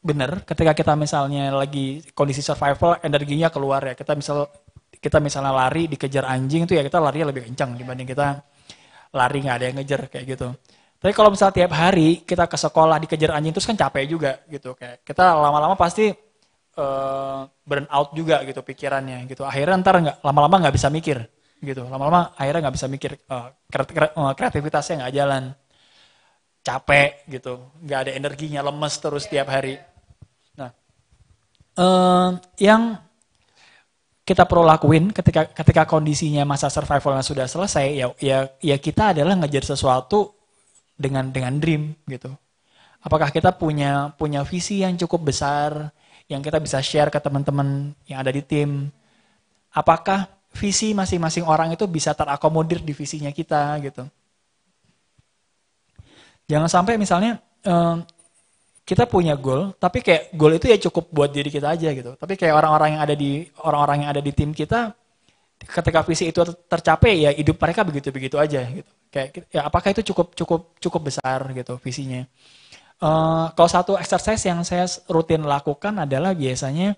bener ketika kita misalnya lagi kondisi survival energinya keluar ya kita misal kita misalnya lari dikejar anjing itu ya kita lari lebih kencang dibanding kita lari nggak ada yang ngejar kayak gitu tapi kalau misalnya tiap hari kita ke sekolah dikejar anjing terus kan capek juga gitu kayak kita lama-lama pasti uh, burn out juga gitu pikirannya gitu. Akhirnya ntar nggak lama-lama nggak bisa mikir gitu. Lama-lama akhirnya nggak bisa mikir uh, kreativitasnya nggak jalan, capek gitu, nggak ada energinya, lemes terus tiap hari. Nah, uh, yang kita perlu lakuin ketika ketika kondisinya masa survivalnya sudah selesai ya ya ya kita adalah ngejar sesuatu dengan dengan dream gitu. Apakah kita punya punya visi yang cukup besar yang kita bisa share ke teman-teman yang ada di tim? Apakah visi masing-masing orang itu bisa terakomodir di visinya kita gitu? Jangan sampai misalnya eh, kita punya goal, tapi kayak goal itu ya cukup buat diri kita aja gitu. Tapi kayak orang-orang yang ada di orang-orang yang ada di tim kita ketika visi itu tercapai ya hidup mereka begitu-begitu aja gitu. Kayak ya apakah itu cukup cukup cukup besar gitu visinya. Uh, kalau satu exercise yang saya rutin lakukan adalah biasanya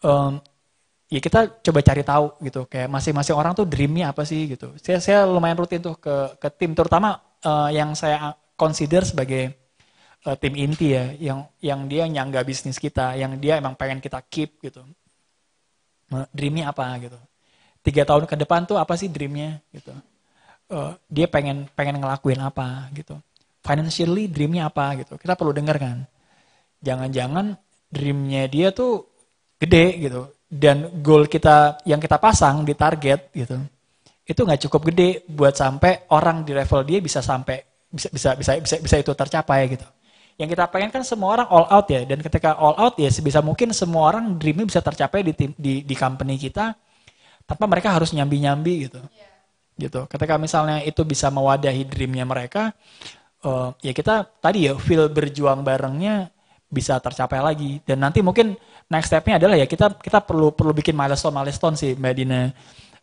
um, ya kita coba cari tahu gitu kayak masing-masing orang tuh dreamnya apa sih gitu. Saya saya lumayan rutin tuh ke ke tim terutama uh, yang saya consider sebagai uh, tim inti ya yang yang dia nyangga bisnis kita, yang dia emang pengen kita keep gitu. Dreamnya apa gitu tiga tahun ke depan tuh apa sih dreamnya gitu uh, dia pengen pengen ngelakuin apa gitu financially dreamnya apa gitu kita perlu dengar kan jangan-jangan dreamnya dia tuh gede gitu dan goal kita yang kita pasang di target gitu itu nggak cukup gede buat sampai orang di level dia bisa sampai bisa bisa bisa bisa, bisa itu tercapai gitu yang kita pengen kan semua orang all out ya dan ketika all out ya sebisa mungkin semua orang dreamnya bisa tercapai di di di company kita tanpa mereka harus nyambi-nyambi gitu. Yeah. Gitu. Ketika misalnya itu bisa mewadahi dreamnya mereka, uh, ya kita tadi ya feel berjuang barengnya bisa tercapai lagi. Dan nanti mungkin next stepnya adalah ya kita kita perlu perlu bikin milestone milestone sih Mbak Dina.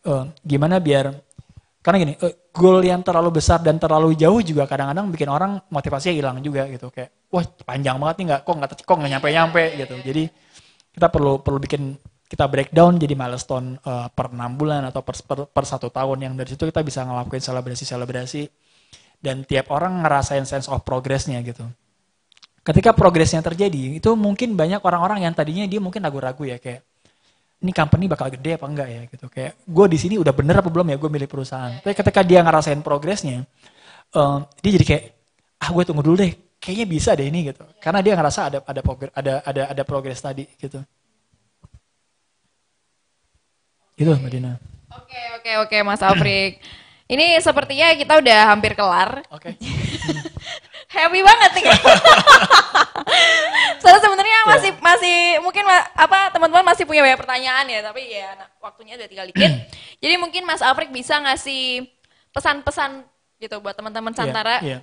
Uh, gimana biar karena gini uh, goal yang terlalu besar dan terlalu jauh juga kadang-kadang bikin orang motivasinya hilang juga gitu kayak wah panjang banget nih nggak kok nggak kok nggak nyampe nyampe gitu. Jadi kita perlu perlu bikin kita breakdown jadi milestone uh, per enam bulan atau per, per, per satu tahun yang dari situ kita bisa ngelakuin selebrasi-selebrasi dan tiap orang ngerasain sense of progressnya gitu. Ketika progressnya terjadi, itu mungkin banyak orang-orang yang tadinya dia mungkin ragu-ragu ya kayak ini company bakal gede apa enggak ya gitu kayak gue di sini udah bener apa belum ya gue milih perusahaan tapi ketika dia ngerasain progresnya um, eh, dia jadi kayak ah gue tunggu dulu deh kayaknya bisa deh ini gitu karena dia ngerasa ada ada ada ada ada progres tadi gitu Gitu Mbak Dina.
Oke, oke, oke Mas Afrik. Ini sepertinya kita udah hampir kelar. Oke. Okay. Happy banget nih. Soalnya sebenarnya iya. masih masih mungkin apa teman-teman masih punya banyak pertanyaan ya, tapi ya nah, waktunya udah tinggal dikit. Jadi mungkin Mas Afrik bisa ngasih pesan-pesan gitu buat teman-teman iya, Santara. Yeah, yeah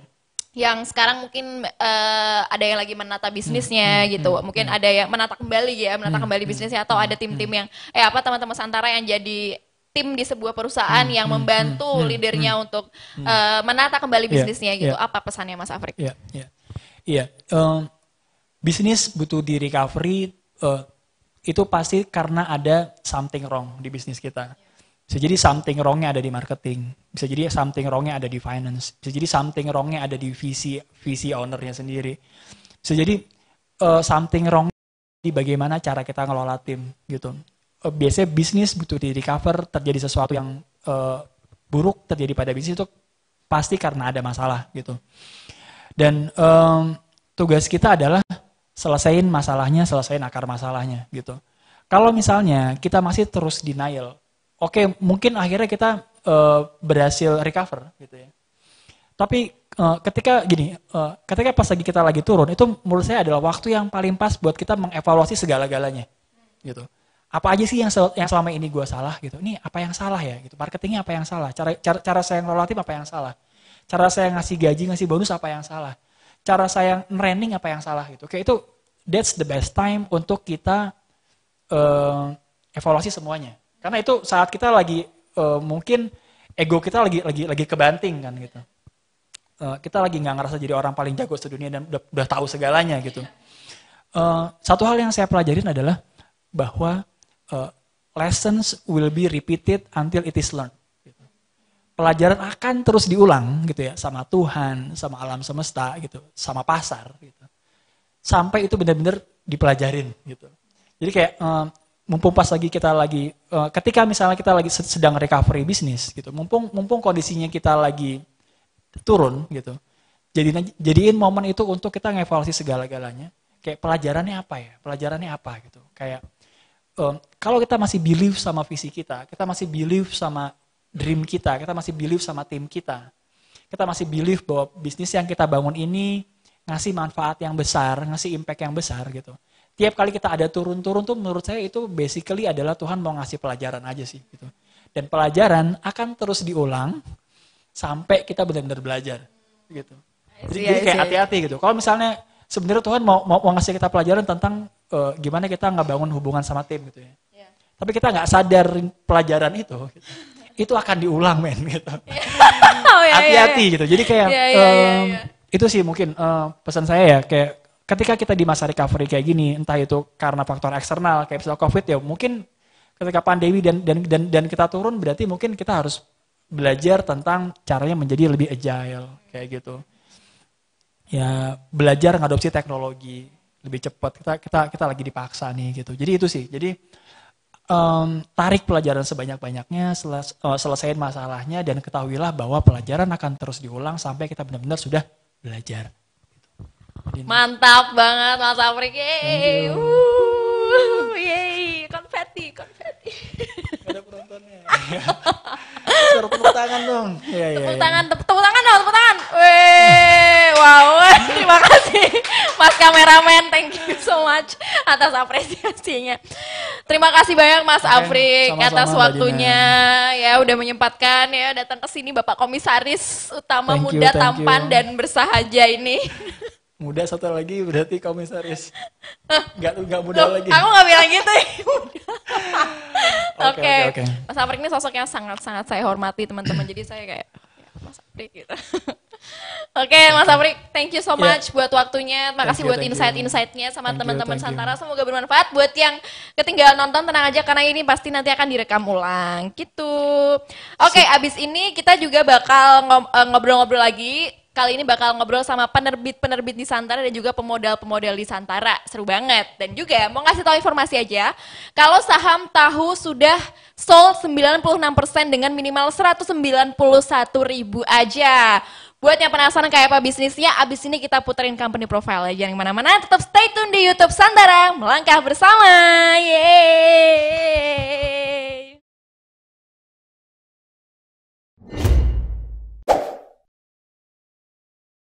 yang sekarang mungkin uh, ada yang lagi menata bisnisnya hmm, hmm, hmm gitu, hmm. mungkin hmm. ada yang menata kembali ya, menata hmm, kembali bisnisnya atau ada tim-tim yang eh apa teman-teman Santara yang jadi tim di sebuah perusahaan hmm, yang membantu hmm, leadernya hmm, untuk hmm. Uh, menata kembali iya, bisnisnya yeah, gitu. Yeah. Apa pesannya Mas Afrik?
Iya, yeah, yeah. yeah. um, bisnis butuh di recovery uh, eh, itu pasti karena ada something wrong di bisnis kita. Bisa jadi something wrongnya ada di marketing, bisa jadi something wrongnya ada di finance, bisa jadi something wrongnya ada di visi visi ownernya sendiri, bisa jadi uh, something wrong di bagaimana cara kita ngelola tim gitu. Uh, biasanya bisnis butuh di recover terjadi sesuatu yang uh, buruk terjadi pada bisnis itu pasti karena ada masalah gitu. Dan um, tugas kita adalah selesain masalahnya, selesain akar masalahnya gitu. Kalau misalnya kita masih terus denial, oke okay, mungkin akhirnya kita uh, berhasil recover gitu ya. Tapi uh, ketika gini, uh, ketika pas lagi kita lagi turun itu menurut saya adalah waktu yang paling pas buat kita mengevaluasi segala-galanya gitu. Apa aja sih yang sel yang selama ini gue salah gitu? Ini apa yang salah ya? Gitu. Marketingnya apa yang salah? Cara cara, cara saya ngelola tim apa yang salah? Cara saya ngasih gaji ngasih bonus apa yang salah? Cara saya training apa yang salah gitu? Kayak itu that's the best time untuk kita uh, evaluasi semuanya karena itu saat kita lagi uh, mungkin ego kita lagi lagi lagi kebanting kan gitu. Uh, kita lagi nggak ngerasa jadi orang paling jago sedunia dan udah, udah tahu segalanya gitu. Uh, satu hal yang saya pelajarin adalah bahwa uh, lessons will be repeated until it is learned. Gitu. Pelajaran akan terus diulang gitu ya sama Tuhan, sama alam semesta gitu, sama pasar gitu. Sampai itu benar-benar dipelajarin gitu. Jadi kayak um, Mumpung pas lagi kita lagi uh, ketika misalnya kita lagi sedang recovery bisnis gitu mumpung mumpung kondisinya kita lagi turun gitu jadi jadiin momen itu untuk kita ngevaluasi segala-galanya kayak pelajarannya apa ya pelajarannya apa gitu kayak um, kalau kita masih believe sama visi kita kita masih believe sama dream kita kita masih believe sama tim kita kita masih believe bahwa bisnis yang kita bangun ini ngasih manfaat yang besar ngasih impact yang besar gitu tiap kali kita ada turun-turun tuh menurut saya itu basically adalah Tuhan mau ngasih pelajaran aja sih gitu. Dan pelajaran akan terus diulang sampai kita benar-benar belajar gitu. Jadi, jadi kayak hati-hati gitu. Kalau misalnya sebenarnya Tuhan mau, mau mau ngasih kita pelajaran tentang uh, gimana kita nggak bangun hubungan sama tim gitu ya. Yeah. Tapi kita nggak sadar pelajaran itu. itu akan diulang men gitu.
Oh, iya, iya, hati-hati yeah. yeah, gitu. Jadi kayak um,
itu sih mungkin uh, pesan saya ya kayak ketika kita di masa recovery kayak gini, entah itu karena faktor eksternal kayak misalnya COVID ya mungkin ketika pandemi dan dan dan, dan kita turun berarti mungkin kita harus belajar tentang caranya menjadi lebih agile kayak gitu. Ya belajar ngadopsi teknologi lebih cepat. Kita kita kita lagi dipaksa nih gitu. Jadi itu sih. Jadi um, tarik pelajaran sebanyak-banyaknya, seles, uh, selesaiin masalahnya dan ketahuilah bahwa pelajaran akan terus diulang sampai kita benar-benar sudah belajar.
Mantap banget Mas Afrik. Yeay. yeay, konfeti, konfeti. Ada penontonnya. tepuk tangan dong. Iya, iya, tepuk iya. tangan, tepuk, tepuk tangan dong, tepuk tangan. Weh, wow, terima kasih Mas kameramen, thank you so much atas apresiasinya. Terima kasih banyak Mas Afri, atas waktunya ya udah menyempatkan ya datang ke sini Bapak Komisaris Utama Muda Tampan dan Bersahaja ini
muda satu lagi berarti komisaris nggak nggak muda Loh, lagi aku nggak
bilang gitu ya oke oke mas Aprik ini sosok yang sangat sangat saya hormati teman-teman jadi saya kayak ya, mas Aprik gitu Oke, okay, Mas Aprik, thank you so ya. much yeah. buat waktunya. terima kasih buat insight-insightnya sama teman-teman Santara. Semoga bermanfaat. Buat yang ketinggalan nonton, tenang aja karena ini pasti nanti akan direkam ulang. Gitu. Oke, okay, abis ini kita juga bakal eh, ngobrol-ngobrol lagi Kali ini bakal ngobrol sama penerbit-penerbit di Santara dan juga pemodal-pemodal di Santara. Seru banget. Dan juga mau ngasih tahu informasi aja, kalau saham tahu sudah sold 96% dengan minimal 191 ribu aja. Buat yang penasaran kayak apa bisnisnya, abis ini kita puterin company profile aja yang mana-mana. Tetap stay tune di YouTube Santara, melangkah bersama. Yeay.